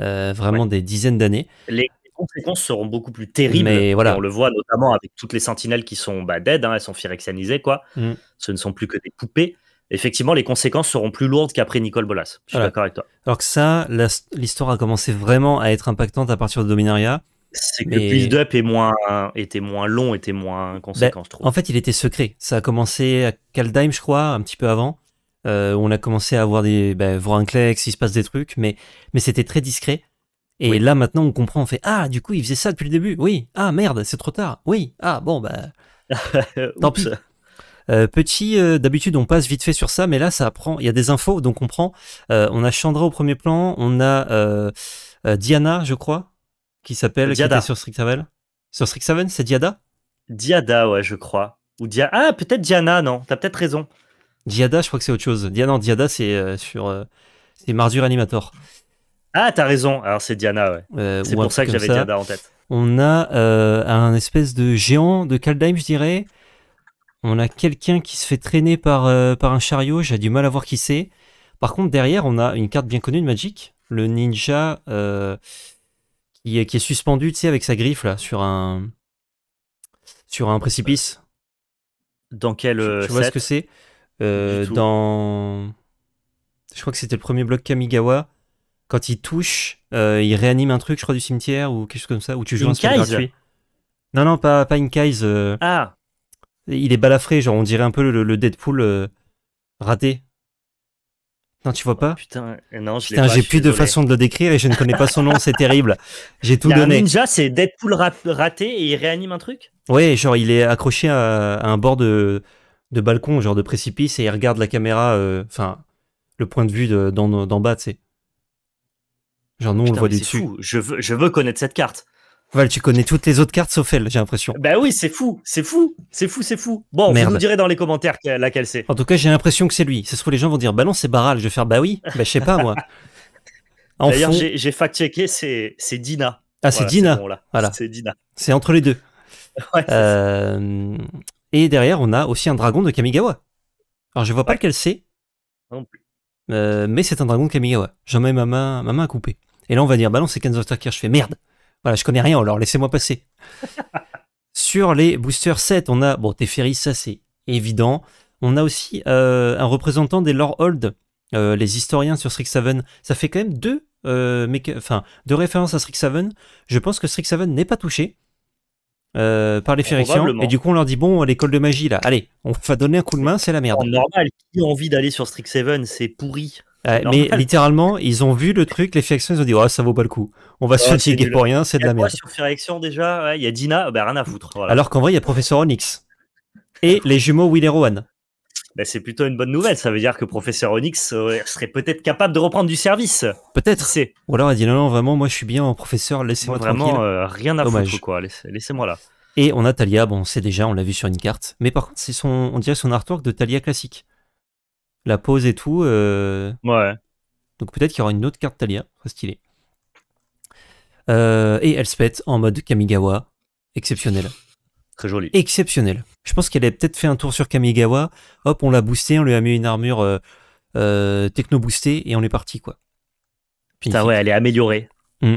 euh, vraiment des dizaines d'années. Les conséquences seront beaucoup plus terribles. voilà. On le voit notamment avec toutes les sentinelles qui sont bah, dead, hein, elles sont phyrexianisées, quoi. Mm. Ce ne sont plus que des poupées. Effectivement, les conséquences seront plus lourdes qu'après Nicole Bolas. Je suis d'accord avec toi. Alors que ça, l'histoire a commencé vraiment à être impactante à partir de Dominaria. C'est que le build-up moins, était moins long, était moins ben, conséquent, je trouve. En fait, il était secret. Ça a commencé à Kaldheim, je crois, un petit peu avant. Euh, on a commencé à avoir des, ben, voir un Klex, il se passe des trucs, mais, mais c'était très discret. Et là, maintenant, on comprend, on fait Ah, du coup, il faisait ça depuis le début. Oui. Ah, merde, c'est trop tard. Oui. Ah, bon, bah. Tant pis. Euh, petit, euh, d'habitude on passe vite fait sur ça, mais là ça apprend. Il y a des infos, donc on prend. on a Chandra au premier plan, on a Diana, je crois, qui s'appelle qui était sur Strixhaven. Sur Strixhaven, c'est Diada Diada, ouais, je crois. Ou Dia... Ah, peut-être Diana, non, t'as peut-être raison. Diada, je crois que c'est autre chose. Diana, non, Diada, c'est euh, sur. Euh, c'est Mardure Animator. Ah, t'as raison. Alors, c'est Diana, ouais. Euh, c'est pour ça que j'avais Diada en tête. On a un espèce de géant de Kaldheim, je dirais. On a quelqu'un qui se fait traîner par, par un chariot. J'ai du mal à voir qui c'est. Par contre, derrière, on a une carte bien connue de Magic. Le ninja qui est, suspendu, tu sais, avec sa griffe là, sur un, sur un précipice. Dans quel Tu, euh, vois ce que c'est euh, Dans, je crois que c'était le premier bloc Kamigawa. Quand il touche, euh, il réanime un truc, je crois, du cimetière ou quelque chose comme ça, où tu joues un Non, non, pas, pas Inkai's. Ah. Il est balafré, genre on dirait un peu le Deadpool raté non, tu vois pas Putain, non, j'ai plus de façon de le décrire et je ne connais pas son nom, c'est terrible. J'ai tout donné. Un ninja, c'est Deadpool raté et il réanime un truc Ouais, genre il est accroché à, un bord de, de, balcon, genre de précipice, et il regarde la caméra, euh, enfin, le point de vue d'en bas, tu sais. Genre nous, on le voit du dessus. Je, veux, je veux connaître cette carte tu connais toutes les autres cartes sauf elle, j'ai l'impression. Bah oui, c'est fou, c'est fou, c'est fou, c'est fou. Bon, vous nous direz dans les commentaires laquelle c'est. En tout cas, j'ai l'impression que c'est lui. Ça se trouve, les gens vont dire, bah non, c'est Baral. Je vais faire, bah oui, bah je sais pas, moi. D'ailleurs, j'ai fact-checké, c'est Dina. Ah, c'est Dina. voilà. C'est Dina. C'est entre les deux. Euh, et derrière, on a aussi un dragon de Kamigawa. Alors, je vois pas lequel c'est. Non plus. Euh, mais c'est un dragon de Kamigawa. J'en mets ma main, ma main à couper. Et là, on va dire, bah non, c'est Kenzo Starker. Je fais merde. Voilà, je connais rien, alors laissez-moi passer. Sur les boosters 7, on a, bon, Teferi, ça c'est évident. On a aussi euh, un représentant des Lord Hold, euh, les historiens sur Strixhaven. Ça fait quand même deux, euh, enfin, deux références à Strixhaven. Je pense que Strixhaven n'est pas touché par les Férixians. Et du coup, on leur dit bon, l'école de magie, là, allez, on va donner un coup de main, c'est la merde. normal, qui a envie d'aller sur Strixhaven C'est pourri. Euh, mais littéralement, ils ont vu le truc, les actions, ils ont dit oh, ça vaut pas le coup. On va se fatiguer pour rien, c'est de la merde. Sur déjà, il y a Dina, oh, bah, rien à foutre. Alors qu'en vrai, il y a Professeur Onyx et les jumeaux Will et Rowan. Bah, c'est plutôt une bonne nouvelle. Ça veut dire que Professeur Onyx euh, serait peut-être capable de reprendre du service. Peut-être. Ou alors elle dit non, non, vraiment, moi je suis bien en professeur, laissez-moi Vraiment, euh, rien à foutre, quoi. Laissez-moi là. Et on a Talia, bon, c'est déjà, on l'a vu sur une carte. Mais par contre, c'est son, on dirait son artwork de Talia classique la pose et tout. Euh, ouais. Donc peut-être qu'il y aura une autre carte Talia, très stylé. Euh, et elle se pète en mode Kamigawa, exceptionnel. Très joli. Exceptionnel. Je pense qu'elle a peut-être fait un tour sur Kamigawa. Hop, on l'a boosté, on lui a mis une armure euh, techno boostée et on est parti quoi. ouais, elle est améliorée. Mmh.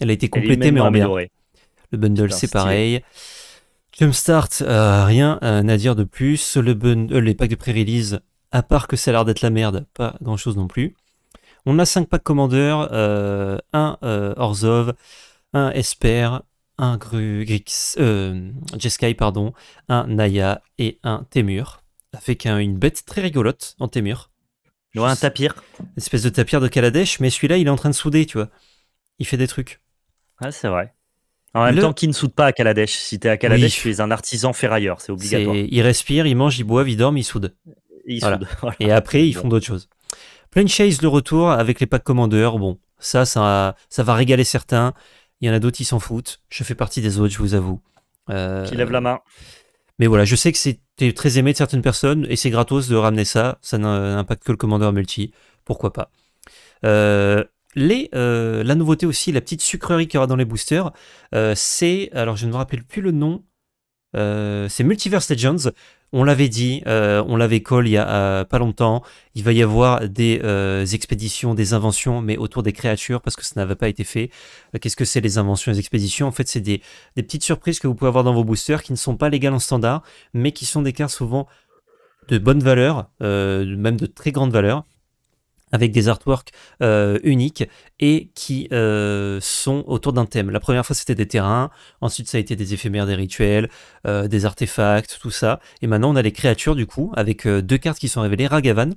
Elle a été complétée mais en Le bundle c'est pareil. Jumpstart, start, rien à dire de plus. Le bundle, les packs de pré-release, à part que ça a l'air d'être la merde, pas grand chose non plus. On a cinq packs commandeurs, euh, un euh, Orzov, un Esper, un Gru, Grix, euh, Jeskai, pardon, un Naya et un Témur. Avec une bête très rigolote en Témur. Ouais, un tapir. Une espèce de tapir de Kaladesh, mais celui-là, il est en train de souder, tu vois. Il fait des trucs. Ah, c'est vrai. En même temps, qui ne soude pas à Kaladesh Si t'es à Kaladesh, tu es un artisan ferrailleur, c'est obligatoire. Il respire, il mange, il boit, il dort, il soude. Et, après, ils font d'autres choses. Plane Chase, le retour avec les packs commandeurs. Bon, ça, ça, va régaler certains. Il y en a d'autres qui s'en foutent. Je fais partie des autres, je vous avoue. Euh, qui lève la main. Mais voilà, je sais que c'était très aimé de certaines personnes et c'est gratos de ramener ça. Ça n'impacte que le commandeur multi. Pourquoi pas euh, les, euh, La nouveauté aussi, la petite sucrerie qu'il y aura dans les boosters, c'est. Alors, je ne me rappelle plus le nom. c'est Multiverse Legends. On l'avait dit, euh, on l'avait call il y a euh, pas longtemps. Il va y avoir des euh, expéditions, des inventions, mais autour des créatures parce que ça n'avait pas été fait. Qu'est-ce que c'est les inventions, les expéditions En fait, c'est des, des, petites surprises que vous pouvez avoir dans vos boosters qui ne sont pas légales en standard, mais qui sont des cartes souvent de bonne valeur, même de très grande valeur, avec des artworks euh, uniques et qui euh, sont autour d'un thème. La première fois, c'était des terrains, ensuite, ça a été des éphémères, des rituels, euh, des artefacts, tout ça. Et maintenant, on a les créatures, du coup, avec deux cartes qui sont révélées, Ragavan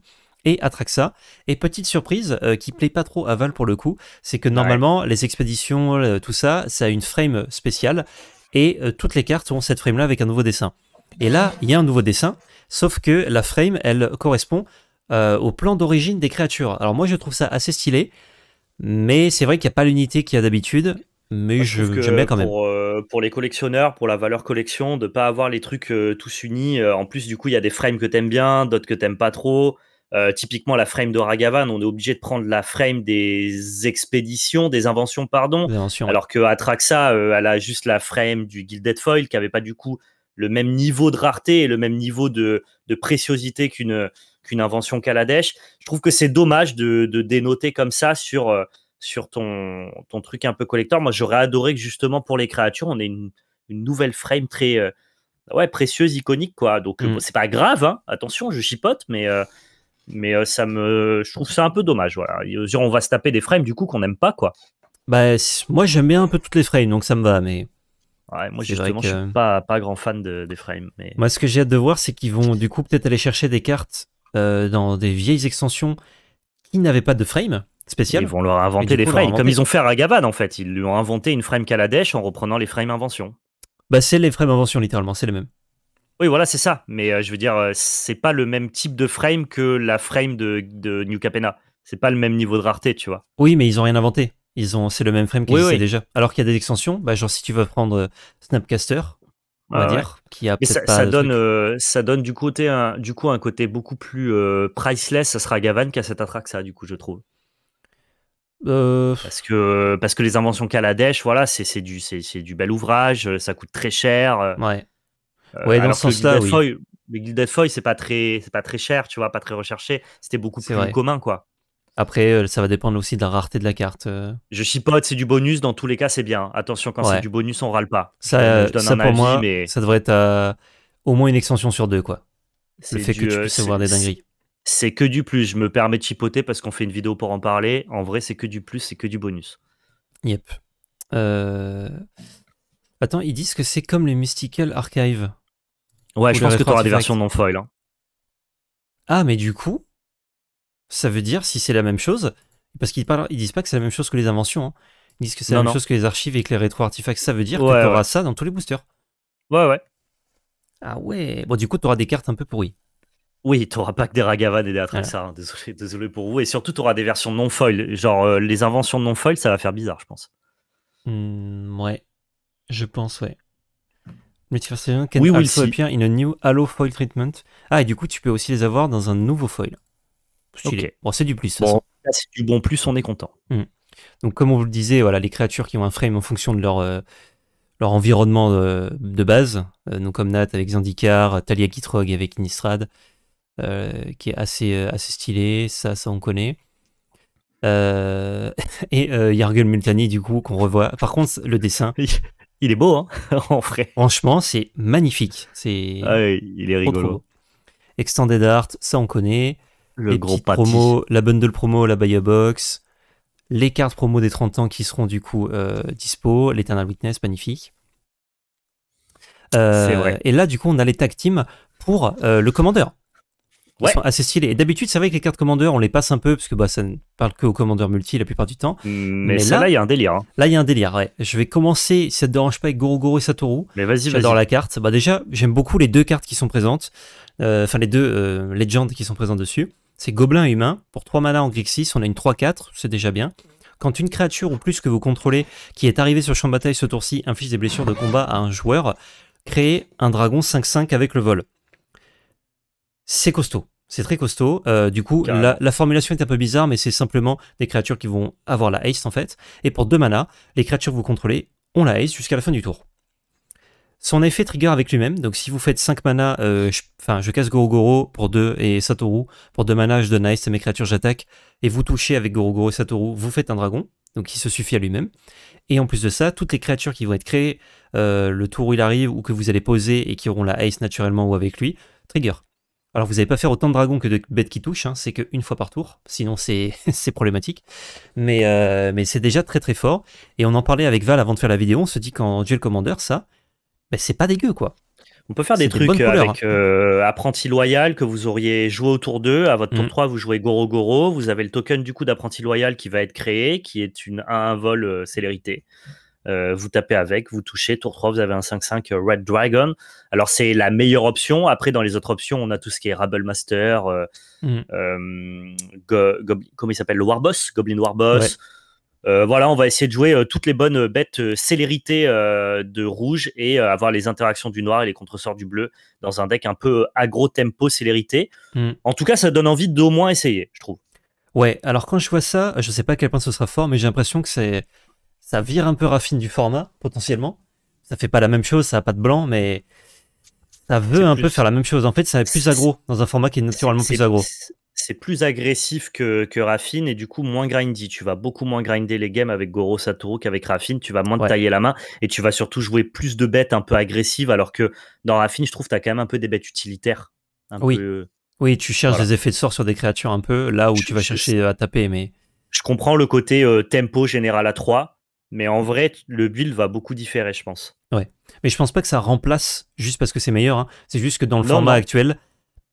et Atraxa. Et petite surprise, qui plaît pas trop à Val pour le coup, c'est que normalement, les expéditions, tout ça, ça a une frame spéciale, et toutes les cartes ont cette frame-là avec un nouveau dessin. Et là, il y a un nouveau dessin, sauf que la frame, elle correspond euh, au plan d'origine des créatures. Alors moi je trouve ça assez stylé, mais c'est vrai qu'il n'y a pas l'unité qu'il y a d'habitude, mais je, j'aime bien quand même. Euh, pour, les collectionneurs, pour la valeur collection, de pas avoir les trucs euh, tous unis, en plus du coup il y a des frames que t'aimes bien, d'autres que t'aimes pas trop. typiquement la frame de Ragavan, on est obligé de prendre la frame des expéditions, des inventions, pardon. alors que Atraxa, elle a juste la frame du Gilded Foil qui n'avait pas du coup le même niveau de rareté et le même niveau de, de préciosité qu'une qu'une invention Kaladesh. Je trouve que c'est dommage de, dénoter comme ça sur, euh, ton, truc un peu collector. Moi, j'aurais adoré que justement pour les créatures, on ait une, nouvelle frame très euh, précieuse, iconique. quoi. Donc, mm. c'est pas grave, hein. attention, je chipote, mais. Euh, ça me, je trouve ça un peu dommage. Voilà. On va se taper des frames du coup qu'on n'aime pas quoi. Bah, moi j'aime bien un peu toutes les frames donc ça me va, mais moi, justement, je suis pas, pas grand fan des frames. Mais... Moi, ce que j'ai hâte de voir, c'est qu'ils vont du coup peut-être aller chercher des cartes euh, dans des vieilles extensions qui n'avaient pas de frame spécial. Ils vont leur inventer des frames, comme ils ont fait à Ragavan en fait. Ils lui ont inventé une frame Kaladesh en reprenant les frames inventions. Bah, c'est les frames inventions littéralement, c'est les mêmes. Oui, voilà, c'est ça. Mais euh, je veux dire, euh, c'est pas le même type de frame que la frame de, New Capena. C'est pas le même niveau de rareté, tu vois. Oui, mais ils ont rien inventé. Ils ont, c'est le même frame qu'ils oui, déjà. Alors qu'il y a des extensions, bah, genre si tu veux prendre Snapcaster, on dire, qui a Mais ça, ça euh, donne, euh, ça donne du, côté du coup un côté beaucoup plus euh, priceless ça sera Gavan qui cette cet ça, du coup, je trouve. Parce, que, parce que les inventions caladesh voilà, c'est du, c'est du bel ouvrage, ça coûte très cher. Ouais. ouais, dans ce sens-là, oui. Gilded Foy c'est pas, très, pas très cher, tu vois, pas très recherché. C'était beaucoup plus commun, quoi. Après, euh, ça va dépendre aussi de la rareté de la carte. Euh. Je chipote, c'est du bonus, dans tous les cas, c'est bien. Attention, quand c'est du bonus, on râle pas. Ça, euh, pour moi, mais... ça devrait être au moins une extension sur deux, quoi. Le fait que tu puisses avoir des dingueries. C'est que du plus. Je me permets de chipoter parce qu'on fait une vidéo pour en parler. En vrai, c'est que du plus, c'est que du bonus. Yep. Attends, ils disent que c'est comme les Mystical Archive. Ouais, je pense que tu auras des versions non foil. Hein. Ah, mais du coup, ça veut dire si c'est la même chose, parce qu'ils parlent, disent pas que c'est la même chose que les inventions. Hein. Ils disent que c'est la même chose que les archives et que les rétro artifacts Ça veut dire que tu ça dans tous les boosters. Ouais, ouais. Ah ouais. Bon, du coup, tu auras des cartes un peu pourries. Oui, tu pas que des Ragavan et des Atraxa. Hein. Désolé, pour vous. Et surtout, tu auras des versions non foil. Genre, euh, les inventions non foil, ça va faire bizarre, je pense. Mmh, ouais. Je pense, ouais. Multiverse can oui, also appear in a new Halo foil treatment. Ah, et du coup, tu peux aussi les avoir dans un nouveau foil. Bon, c'est du plus. Bon, du bon plus, on est content. Hmm. Donc, comme on vous le disait, voilà, les créatures qui ont un frame en fonction de leur, euh, leur environnement de base, euh, comme Nat avec Zandikar, Talia Kitrog avec Nistrad, euh, qui est assez, assez stylé, ça, ça on connaît. et Yargul Multani, du coup, qu'on revoit. Par contre, le dessin, il est beau, hein, en vrai. Franchement, c'est magnifique. C'est ah il est rigolo. Extended Art, ça on connaît le gros promo, la bundle promo, la buy box, les cartes promo des 30 ans qui seront du coup euh, dispo, l'Eternal Witness, magnifique. Euh, et là, du coup, on a les tag team pour euh, le commandeur. ouais. sont assez stylés. Et d'habitude, c'est vrai que les cartes commandeurs, on les passe un peu parce que bah, ça ne parle que au commandeurs multi la plupart du temps. Mais, là, il y a un délire. Hein. Là, il y a un délire, ouais. Je vais commencer, si ça te dérange pas, avec Goro et Satoru. Mais vas-y, J'adore la carte. Bah, déjà, j'aime beaucoup les deux cartes qui sont présentes. Enfin, les deux Legends qui sont présentes dessus. C'est gobelin humain. Pour 3 mana en Grixis, 6, on a une 3-4, c'est déjà bien. Quand une créature ou plus que vous contrôlez qui est arrivée sur champ de bataille ce tour-ci inflige des blessures de combat à un joueur, créez un dragon 5-5 avec le vol. C'est costaud. C'est très costaud. Euh, du coup, la, formulation est un peu bizarre, mais c'est simplement des créatures qui vont avoir la haste en fait. Et pour 2 mana, les créatures que vous contrôlez ont la haste jusqu'à la fin du tour. Son effet trigger avec lui-même, donc si vous faites 5 mana, euh, enfin je casse Gorogoro pour 2 et Satoru, pour 2 mana je donne Ice à mes créatures, j'attaque, et vous touchez avec Gorogoro et Satoru, vous faites un dragon, donc il se suffit à lui-même. Et en plus de ça, toutes les créatures qui vont être créées euh, le tour où il arrive ou que vous allez poser et qui auront la Ice naturellement ou avec lui, trigger. Alors vous n'allez pas faire autant de dragons que de bêtes qui touchent, hein, c'est qu'une fois par tour, sinon c'est problématique. Mais, euh, mais c'est déjà très très fort. Et on en parlait avec Val avant de faire la vidéo, on se dit qu'en Duel Commander, ça, mais ben, c'est pas dégueu quoi. On peut faire des trucs euh, avec hein. euh, apprenti loyal que vous auriez joué au tour 2. À votre tour 3, mm. vous jouez Goro Goro. Vous avez le token du coup d'apprenti loyal qui va être créé, qui est une un vol euh, célérité. vous tapez avec, vous touchez. Tour 3, vous avez un 5-5 Red Dragon. Alors, c'est la meilleure option. Après, dans les autres options, on a tout ce qui est Rabble Master, comme comment il s'appelle Le Warboss, Goblin Warboss. Euh, voilà, on va essayer de jouer euh, toutes les bonnes euh, bêtes célérité de rouge et avoir les interactions du noir et les contresorts du bleu dans un deck un peu agro tempo célérité. Hmm. En tout cas, ça donne envie d'au moins essayer, je trouve. Ouais, alors quand je vois ça, je sais pas à quel point ce sera fort, mais j'ai l'impression que c'est ça vire un peu raffine du format potentiellement. Ça fait pas la même chose, ça a pas de blanc, mais ça veut un peu faire la même chose. En fait, ça est plus agro dans un format qui est naturellement plus agro c'est plus agressif que, que Raffine et du coup moins grindy. Tu vas beaucoup moins grinder les games avec Goro Satoru qu'avec Raffine. Tu vas moins tailler la main et tu vas surtout jouer plus de bêtes un peu agressives alors que dans Raffine, je trouve tu as quand même un peu des bêtes utilitaires. oui. oui, tu cherches des effets de sort sur des créatures un peu là où tu vas chercher euh, à taper. mais Je comprends le côté euh, tempo général à 3, mais en vrai, le build va beaucoup différer, je pense. Ouais. Mais je pense pas que ça remplace juste parce que c'est meilleur. Hein. C'est juste que dans le format actuel,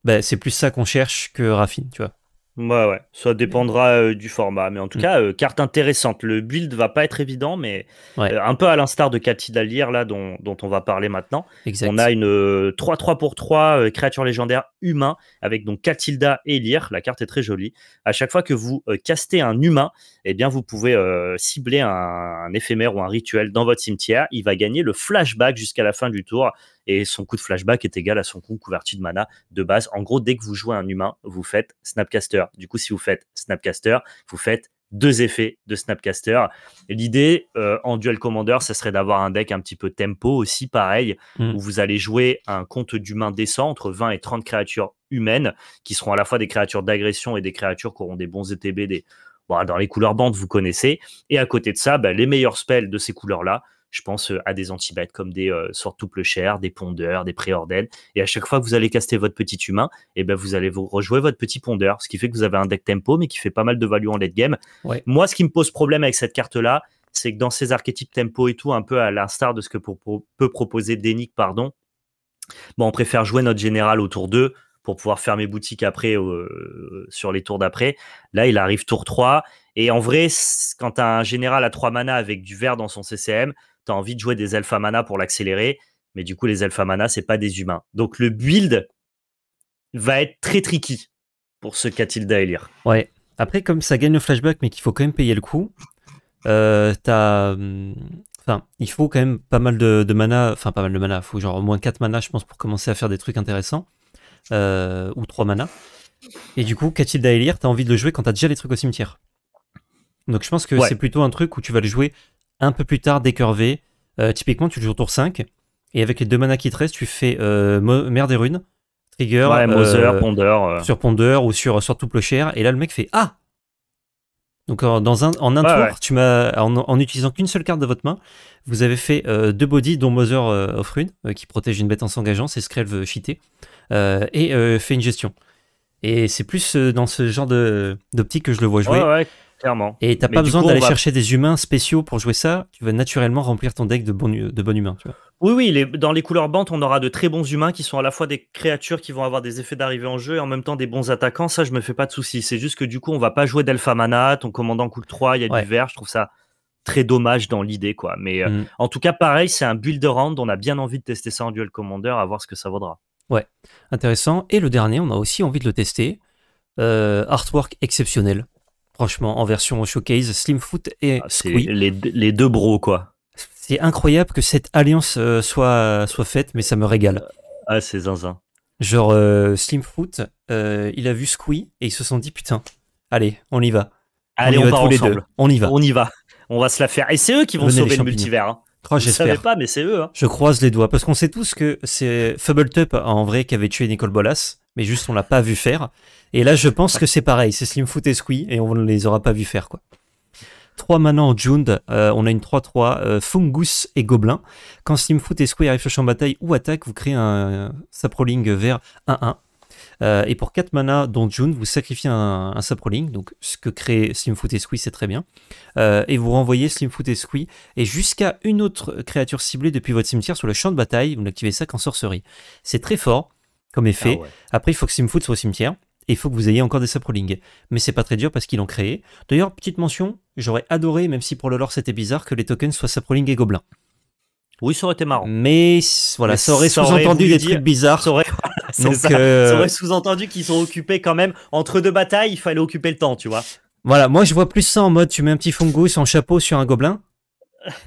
bah, c'est plus ça qu'on cherche que Raffine, tu vois. Ouais, ouais, ça dépendra euh, du format. Mais en tout mm. cas, euh, carte intéressante. Le build va pas être évident, mais euh, un peu à l'instar de Cathy Lyr, là, dont, on va parler maintenant. On a une 3-3 pour 3 créature légendaire humain avec donc Catilda et La carte est très jolie. À chaque fois que vous castez un humain, eh bien, vous pouvez euh, cibler un, éphémère ou un rituel dans votre cimetière. Il va gagner le flashback jusqu'à la fin du tour. Et son coup de flashback est égal à son coût couverti de mana de base. En gros, dès que vous jouez un humain, vous faites Snapcaster. Du coup, si vous faites Snapcaster, vous faites deux effets de Snapcaster. L'idée euh, en duel commander, ça serait d'avoir un deck un petit peu tempo aussi, pareil, mm. où vous allez jouer un compte d'humains décent entre 20 et 30 créatures humaines qui seront à la fois des créatures d'agression et des créatures qui auront des bons ETB, des, dans les couleurs bandes, vous connaissez. Et à côté de ça, bah, les meilleurs spells de ces couleurs-là, je pense euh, à des antibêtes comme des euh, sortes tout chair, des pondeurs, des préordels. Et à chaque fois que vous allez caster votre petit humain, et eh ben vous allez vous rejouer votre petit pondeur, ce qui fait que vous avez un deck tempo, mais qui fait pas mal de value en late game. Moi, ce qui me pose problème avec cette carte-là, c'est que dans ces archétypes tempo et tout, un peu à l'instar de ce que peut proposer Denik, pardon, bon, on préfère jouer notre général autour d'eux pour pouvoir fermer boutique après euh, sur les tours d'après. Là, il arrive tour 3. Et en vrai, quand tu as un général à 3 mana avec du vert dans son CCM, tu as envie de jouer des Alpha Mana pour l'accélérer. Mais du coup, les Alpha Mana, c'est pas des humains. Donc le build va être très tricky pour ce qu'Atilda Elir. Ouais. Après, comme ça gagne le flashback, mais qu'il faut quand même payer le coup, euh, t'as. Hum, enfin, il faut quand même pas mal de, mana, enfin pas mal de mana, il faut genre au moins 4 mana je pense pour commencer à faire des trucs intéressants. Euh, ou 3 mana. Et du coup, Cathild Aelir, t'as envie de le jouer quand t'as déjà les trucs au cimetière. Donc je pense que c'est plutôt un truc où tu vas le jouer un peu plus tard, décurvé. Euh, typiquement, tu le joues au tour 5, et avec les deux manas qui te restent, tu fais euh, des Runes, Trigger, euh, Mother, Ponder, sur Ponder ou sur, sur tout Plocher, et là le mec fait Ah Donc en, dans un, en tour, Tu m'as, en, utilisant qu'une seule carte de votre main, vous avez fait deux bodies, dont Mother of rune qui protège une bête en s'engageant, c'est screlve cheaté. Euh, et euh, fait une gestion. Et c'est plus euh, dans ce genre d'optique que je le vois jouer. clairement. Et t'as pas besoin d'aller chercher des humains spéciaux pour jouer ça. Tu vas naturellement remplir ton deck de bons de bon humains. Tu Oui, oui, les, dans les couleurs bantes, on aura de très bons humains qui sont à la fois des créatures qui vont avoir des effets d'arrivée en jeu et en même temps des bons attaquants. Ça, je me fais pas de soucis. C'est juste que du coup, on va pas jouer d'Alpha Mana, ton commandant coule 3, il y a du vert. Je trouve ça très dommage dans l'idée, quoi. Mais mm. en tout cas, pareil, c'est un build round. On a bien envie de tester ça en duel commander, à voir ce que ça vaudra. Ouais, intéressant. Et le dernier, on a aussi envie de le tester. Euh, artwork exceptionnel. Franchement, en version showcase, Slimfoot et ah, Squee. Les, deux bros, quoi. C'est incroyable que cette alliance euh, soit, soit faite, mais ça me régale. Euh, ah, c'est zinzin. Genre, Slimfoot, il a vu Squee et ils se sont dit, putain, allez, on y va. Allez, on, va, tous les deux. On y va. On y va. On va se la faire. Et c'est eux qui vont sauver le multivers. Hein je ne savais pas, mais c'est eux. Hein. Je croise les doigts, parce qu'on sait tous que c'est Fubbletup en vrai qui avait tué Nicole Bolas, mais juste on l'a pas vu faire. Et là, je pense que c'est pareil, c'est Slimfoot et Squee, et on ne les aura pas vu faire. quoi. 3 maintenant, en Jund, euh, on a une 3-3, euh, Fungus et Gobelin. Quand Slimfoot et Squee arrivent sur le champ de bataille ou attaque, vous créez un euh, saproling vers 1-1. Euh, et pour 4 mana, dont June, vous sacrifiez un, Saproling, donc ce que crée Slimfoot et Squee, c'est très bien. Euh, et vous renvoyez Slimfoot et Squee, et jusqu'à une autre créature ciblée depuis votre cimetière sur le champ de bataille, vous n'activez ça qu'en sorcerie. C'est très fort comme effet. Ah Après, il faut que Slimfoot soit au cimetière. Et il faut que vous ayez encore des saprolings. Mais c'est pas très dur parce qu'ils l'ont créé. D'ailleurs, petite mention, j'aurais adoré, même si pour le lore c'était bizarre, que les tokens soient saproling et gobelins. Oui, ça aurait été marrant. Mais voilà, ça aurait sous-entendu des trucs bizarres. Ça aurait, Donc, euh, aurait sous-entendu qu'ils sont occupés quand même. Entre deux batailles, il fallait occuper le temps, tu vois. Voilà, moi je vois plus ça en mode tu mets un petit fungus en chapeau sur un gobelin.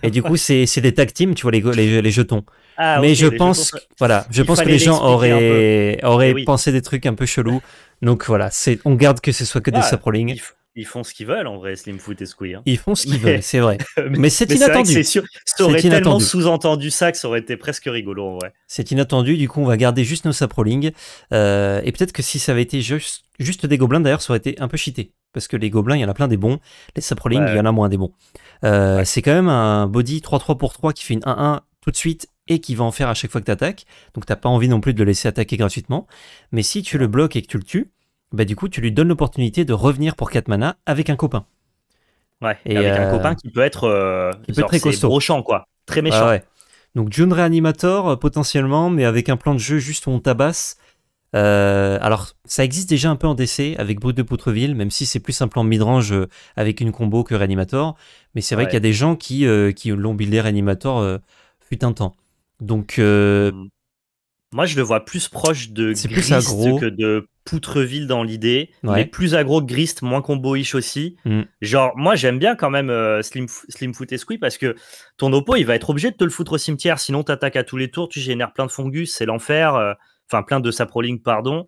Et du coup, c'est des tag teams, tu vois, les, les, jetons. Ah, mais je pense, voilà, je pense que les gens auraient, auraient eh pensé des trucs un peu chelous. Donc voilà, on garde que ce soit que des saprolings. Ils font ce qu'ils veulent en vrai, Slim Foot et Squee. Hein. Ils font ce qu'ils veulent, c'est vrai. mais, c'est inattendu. C'est sûr, ça aurait tellement sous-entendu ça que ça aurait été presque rigolo en vrai. C'est inattendu, du coup on va garder juste nos saprolings. Euh, et peut-être que si ça avait été juste, juste des gobelins d'ailleurs, ça aurait été un peu cheaté. Parce que les gobelins, il y en a plein des bons. Les saprolings, il y en a moins des bons. Euh, c'est quand même un body 3-3 pour 3 qui fait une 1-1 tout de suite et qui va en faire à chaque fois que tu attaques. Donc t'as pas envie non plus de le laisser attaquer gratuitement. Mais si tu le bloques et que tu le tues, bah du coup, tu lui donnes l'opportunité de revenir pour 4 mana avec un copain. Ouais, et avec un euh, copain qui peut être euh, qui peut être costaud. quoi, très méchant. ouais. Donc June Reanimator euh, potentiellement, mais avec un plan de jeu juste où on tabasse. Euh, alors ça existe déjà un peu en DC avec Brut de Poutreville, même si c'est plus un plan midrange avec une combo que Reanimator. Mais c'est vrai qu'il y a des gens qui, qui l'ont buildé Reanimator fut un temps. Donc mm. Moi, je le vois plus proche de Grist que de Poutreville dans l'idée, mais plus agro que moins combo ish aussi. Mm. Genre, moi, j'aime bien quand même Slimfoot euh, Slim, Slim et Squee parce que ton oppo, il va être obligé de te le foutre au cimetière, sinon t'attaques à tous les tours, tu génères plein de fungus, c'est l'enfer, euh, enfin plein de saproling, pardon.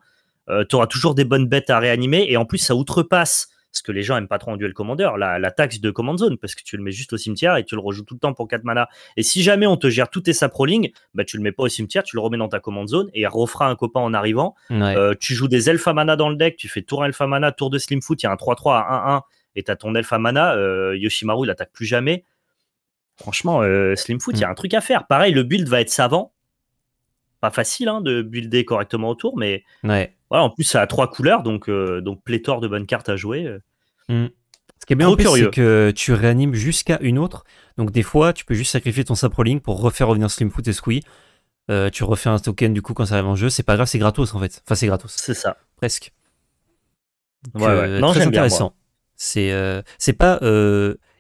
Euh, t'auras tu toujours des bonnes bêtes à réanimer et en plus, ça outrepasse ce que les gens aiment pas trop en duel commandeur, la, taxe de command zone, parce que tu le mets juste au cimetière et tu le rejoues tout le temps pour 4 mana. Et si jamais on te gère tout tes saproling, bah tu le mets pas au cimetière, tu le remets dans ta command zone et il refera un copain en arrivant. Euh, tu joues des Elfa Mana dans le deck, tu fais tour alpha Mana, tour de Slim Foot, il y a un 3-3 à 1-1 et as ton Elfa Mana, euh, Yoshimaru il attaque plus jamais. Franchement, euh, Slim Foot, il y a mm. un truc à faire. Pareil, le build va être savant pas facile hein, de builder correctement autour, mais voilà, en plus ça a trois couleurs, donc, euh, donc pléthore de bonnes cartes à jouer. Euh. Mmh. Ce qui est bien au c'est que tu réanimes jusqu'à une autre. Donc des fois, tu peux juste sacrifier ton Saproling pour refaire revenir Slimfoot et Squee. Euh, tu refais un token du coup quand ça arrive en jeu. C'est pas grave, c'est gratos en fait. Enfin, c'est gratos. C'est ça. Presque. ouais, intéressant. C'est c'est pas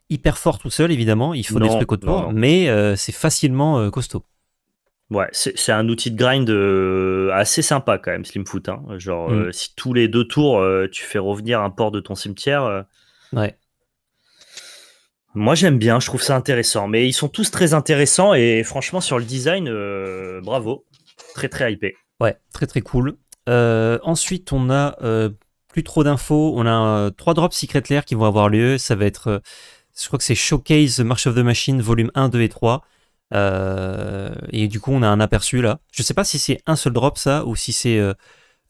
hyper fort tout seul, évidemment. Il faut des trucs mais c'est facilement costaud. Ouais, c'est un outil de grind euh, assez sympa quand même, Slimfoot. Hein. Genre, mm. euh, si tous les deux tours, euh, tu fais revenir un port de ton cimetière. ouais. Moi, j'aime bien, je trouve ça intéressant. Mais ils sont tous très intéressants et franchement, sur le design, bravo. Très, très hypé. Ouais, très, très cool. ensuite, on a plus trop d'infos. On a trois drops Secret Lair qui vont avoir lieu. Ça va être, je crois que c'est Showcase March of the Machine, volume 1, 2 et 3. Euh, et du coup, on a un aperçu là. Je sais pas si c'est un seul drop ça ou si c'est euh,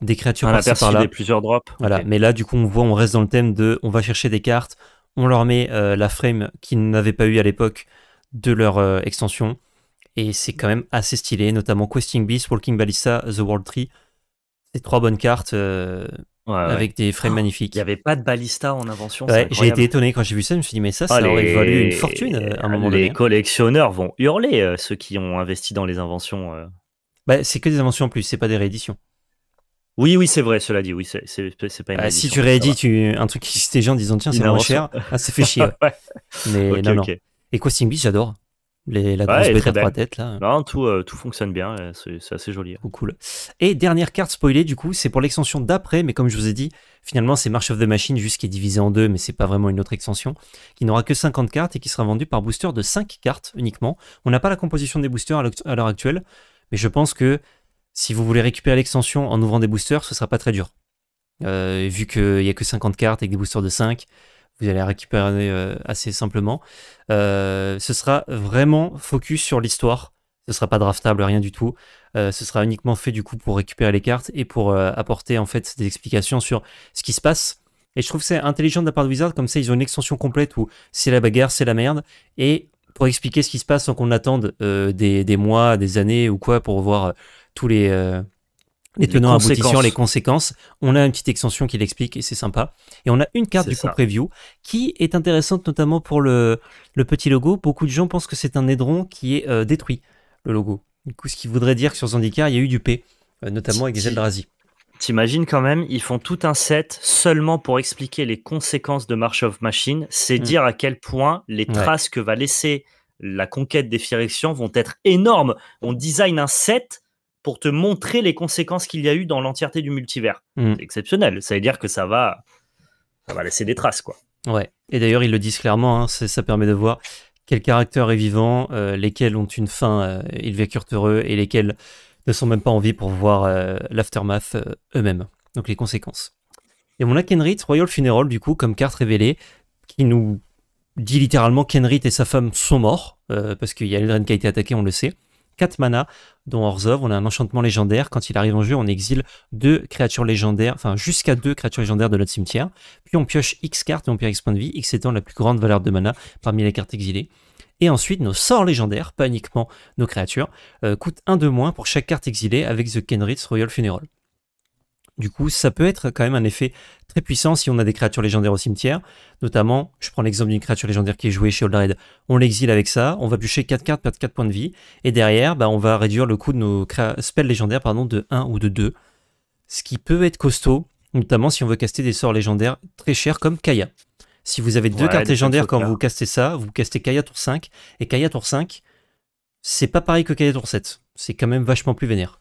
des créatures un aperçu des plusieurs drops. Voilà. Mais là, du coup, on voit, on reste dans le thème de, on va chercher des cartes, on leur met euh, la frame qu'ils n'avaient pas eu à l'époque de leur extension. Et c'est quand même assez stylé, notamment Questing Beast, Walking Balissa, The World Tree. c'est trois bonnes cartes, avec des frames ah, magnifiques. Il n'y avait pas de balista en invention. j'ai été étonné quand j'ai vu ça, je me suis dit, mais ça, ça ah, aurait valu une fortune euh, à un moment les donné. Les hein. collectionneurs vont hurler, euh, ceux qui ont investi dans les inventions. Euh. Bah, c'est que des inventions en plus, c'est pas des rééditions. Oui, oui, c'est vrai, cela dit, oui, c'est pas une ah, Si tu réédites un truc qui existait gens disant, tiens, c'est moins cher, ah, ça fait chier. Mais non, non. Et Quasting Beach, j'adore les, la grosse trois têtes. Là. tout, euh, tout fonctionne bien, euh, c'est assez joli. Hein. cool. Et dernière carte spoilée, du coup, c'est pour l'extension d'après, mais comme je vous ai dit, finalement, c'est March of the Machine, juste qui est divisé en deux, mais c'est pas vraiment une autre extension, qui n'aura que 50 cartes et qui sera vendue par booster de 5 cartes uniquement. On n'a pas la composition des boosters à l'heure actuelle, mais je pense que si vous voulez récupérer l'extension en ouvrant des boosters, ce sera pas très dur. Euh, vu qu'il n'y a que 50 cartes avec des boosters de 5, vous allez récupérer euh, assez simplement. Euh, ce sera vraiment focus sur l'histoire. Ce sera pas draftable, rien du tout. Euh, ce sera uniquement fait du coup pour récupérer les cartes et pour apporter en fait des explications sur ce qui se passe. Et je trouve que c'est intelligent de la part de Wizard, comme ça ils ont une extension complète où c'est la bagarre, c'est la merde. Et pour expliquer ce qui se passe sans qu'on attende des, mois, des années ou quoi pour voir tous les les tenants les conséquences. On a une petite extension qui l'explique et c'est sympa. Et on a une carte du coup preview qui est intéressante notamment pour le, le petit logo. Beaucoup de gens pensent que c'est un édron qui est euh, détruit, le logo. Du coup, ce qui voudrait dire que sur Zendikar, il y a eu du P, euh, notamment avec des T'imagines quand même, ils font tout un set seulement pour expliquer les conséquences de March of Machine. C'est mm. dire à quel point les traces que va laisser la conquête des Phyrexians vont être énormes. On design un set pour te montrer les conséquences qu'il y a eu dans l'entièreté du multivers. Mm. exceptionnel. Ça veut dire que ça va, ça va laisser des traces, quoi. Ouais. Et d'ailleurs, ils le disent clairement. Hein, ça permet de voir quels caractères est vivant, euh, lesquels ont une fin, euh, ils vécurent heureux, et lesquels ne sont même pas en vie pour voir euh, l'aftermath eux-mêmes. Donc les conséquences. Et on a Kenrit, Royal Funeral, du coup, comme carte révélée, qui nous dit littéralement Kenrit et sa femme sont morts, parce qu'il y a Eldren qui a été attaqué, on le sait. 4 dont hors Orzhov, on a un enchantement légendaire. Quand il arrive en jeu, on exile deux créatures légendaires, enfin jusqu'à deux créatures légendaires de notre cimetière. Puis on pioche X cartes et on perd X points de vie, X étant la plus grande valeur de mana parmi les cartes exilées. Et ensuite, nos sorts légendaires, pas uniquement nos créatures, euh, coûtent un de moins pour chaque carte exilée avec The Kenrith's Royal Funeral. Du coup, ça peut être quand même un effet très puissant si on a des créatures légendaires au cimetière. Notamment, je prends l'exemple d'une créature légendaire qui est jouée chez Old Red. On l'exile avec ça, on va bûcher 4 cartes, perdre 4 points de vie. Et derrière, bah, on va réduire le coût de nos spells légendaires pardon, de 1 ou de 2. Ce qui peut être costaud, notamment si on veut caster des sorts légendaires très chers comme Kaya. Si vous avez deux cartes légendaires quand vous castez ça, vous castez Kaya tour 5. Et Kaya tour 5, c'est pas pareil que Kaya tour 7. C'est quand même vachement plus vénère.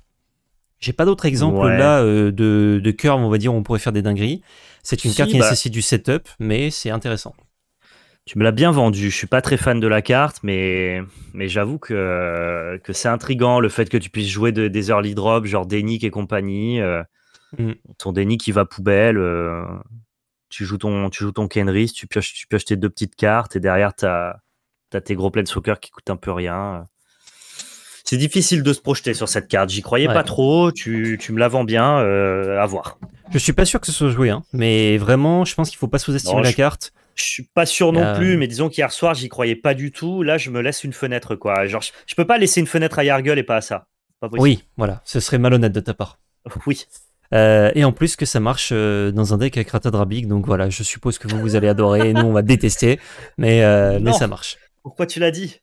J'ai pas d'autres exemples là euh, de, de curve, on va dire, on pourrait faire des dingueries. C'est une carte qui bah. nécessite du setup, mais c'est intéressant. Tu me l'as bien vendu. Je suis pas très fan de la carte, mais, mais j'avoue que, que c'est intrigant le fait que tu puisses jouer des early drops, genre Denik et compagnie. Euh, mm. Ton Denick qui va poubelle. Euh, tu, joues ton, tu joues ton Kenris, tu pioches, tu tes deux petites cartes et derrière, tu as, tes gros plans soccer qui coûtent un peu rien c'est difficile de se projeter sur cette carte. J'y croyais pas trop. Tu, me la vends bien. Euh, à voir. Je suis pas sûr que ce soit joué, hein. mais vraiment, je pense qu'il faut pas sous-estimer la carte. Je suis pas sûr non euh, plus, mais disons qu'hier soir, j'y croyais pas du tout. Là, je me laisse une fenêtre, quoi. Genre, je, peux pas laisser une fenêtre à Yargul et pas à ça. oui, voilà. Ce serait malhonnête de ta part. oui. Euh, et en plus que ça marche dans un deck avec Ratadrabic, donc voilà, je suppose que vous, vous allez adorer, nous on va détester, mais, mais ça marche. Pourquoi tu l'as dit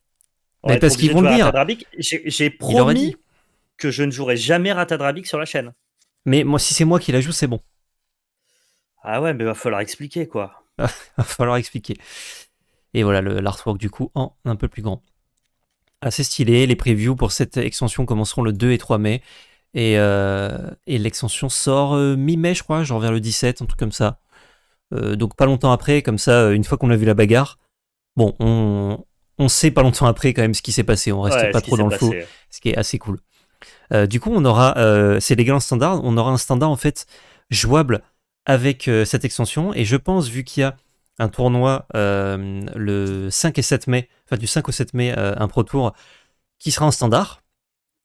bah, parce qu'ils vont le dire. J'ai promis que je ne jouerai jamais Ratadrabic sur la chaîne. Mais moi, si c'est moi qui la joue, c'est bon. Ah ouais, mais va falloir expliquer quoi. va falloir expliquer. Et voilà l'artwork du coup en un peu plus grand. Assez stylé. Les previews pour cette extension commenceront le 2 et 3 mai. Euh, et, l'extension sort euh, mi-mai, je crois, genre vers le 17, un truc comme ça. Euh, donc pas longtemps après, comme ça, une fois qu'on a vu la bagarre, bon, on, on sait pas longtemps après quand même ce qui s'est passé. On reste pas trop dans le passé. ce qui est assez cool. Euh, du coup, on aura, euh, c'est légal en standard, on aura un standard en fait jouable avec euh, cette extension. Et je pense, vu qu'il y a un tournoi le 5 et 7 mai, enfin du 5 au 7 mai, un Pro Tour qui sera en standard,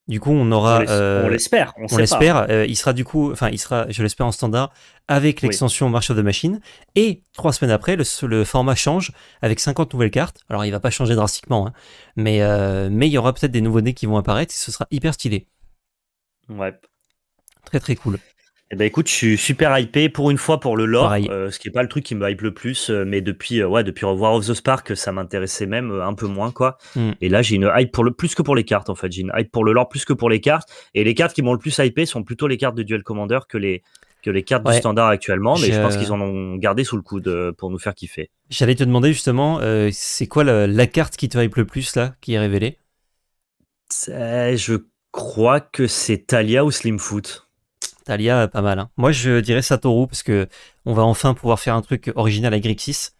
du coup, on aura. On euh, l'espère. on l'espère. Euh, il sera du coup, enfin, il sera, je l'espère en standard avec l'extension March of the Machine. Et trois semaines après, le, format change avec 50 nouvelles cartes. Alors, il ne va pas changer drastiquement, hein. mais euh, mais il y aura peut-être des nouveaux nés qui vont apparaître. ce sera hyper stylé. Ouais. Très très cool. Eh ben écoute, je suis super hypé pour une fois pour le lore, euh, ce qui est pas le truc qui me hype le plus, euh, mais depuis revoir euh, ouais depuis of the Spark, ça m'intéressait même un peu moins quoi. Mm. Et là j'ai une hype pour le plus que pour les cartes en fait, j'ai une hype pour le lore plus que pour les cartes. Et les cartes qui m'ont le plus hypé sont plutôt les cartes de Duel Commander que les que les cartes du standard actuellement, mais je, pense qu'ils en ont gardé sous le coude pour nous faire kiffer. J'allais te demander justement, c'est quoi la, carte qui te hype le plus là, qui est révélée Je crois que c'est Talia ou Slimfoot. Talia, euh, pas mal. Hein. Moi, je dirais Satoru parce que on va enfin pouvoir faire un truc original à Grixis.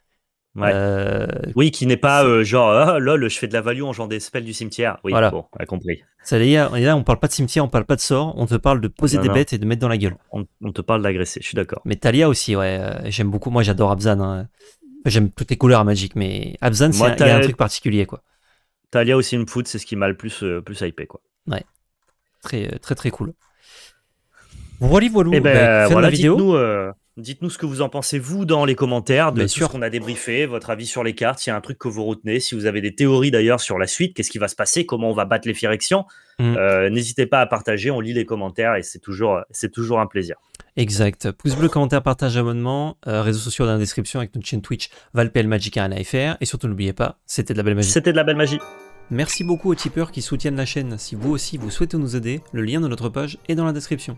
Ouais. Euh, oui, qui n'est pas euh, genre là ah, lol, je fais de la value en genre des spells du cimetière. Oui, voilà. bon, a compris. Ça, on ne on parle pas de cimetière, on parle pas de sort, on te parle de poser des bêtes et de mettre dans la gueule. On, te parle d'agresser, je suis d'accord. Mais Talia aussi, ouais, j'aime beaucoup. Moi, j'adore Abzan. Hein. J'aime toutes les couleurs à Magic, mais Abzan, c'est un, un, truc particulier, quoi. Talia aussi me foot, c'est ce qui m'a le plus, plus hypé, quoi. Ouais. Très, très, très cool. Eh ben, ben, voilà, voilà. vidéo. Euh, dites-nous, ce que vous en pensez, vous, dans les commentaires, de Bien sûr. ce qu'on a débriefé, votre avis sur les cartes, s'il y a un truc que vous retenez, si vous avez des théories d'ailleurs sur la suite, qu'est-ce qui va se passer, comment on va battre les Phyrexians. Mm. Euh, n'hésitez pas à partager, on lit les commentaires et c'est toujours, c'est toujours un plaisir. Exact. Pouce bleu, commentaire, partage, abonnement, euh, réseaux sociaux dans la description avec notre chaîne Twitch Valpel Magic Arena FR. Et surtout, n'oubliez pas, c'était de la belle magie. C'était de la belle magie. Merci beaucoup aux tipeurs qui soutiennent la chaîne. Si vous aussi vous souhaitez nous aider, le lien de notre page est dans la description.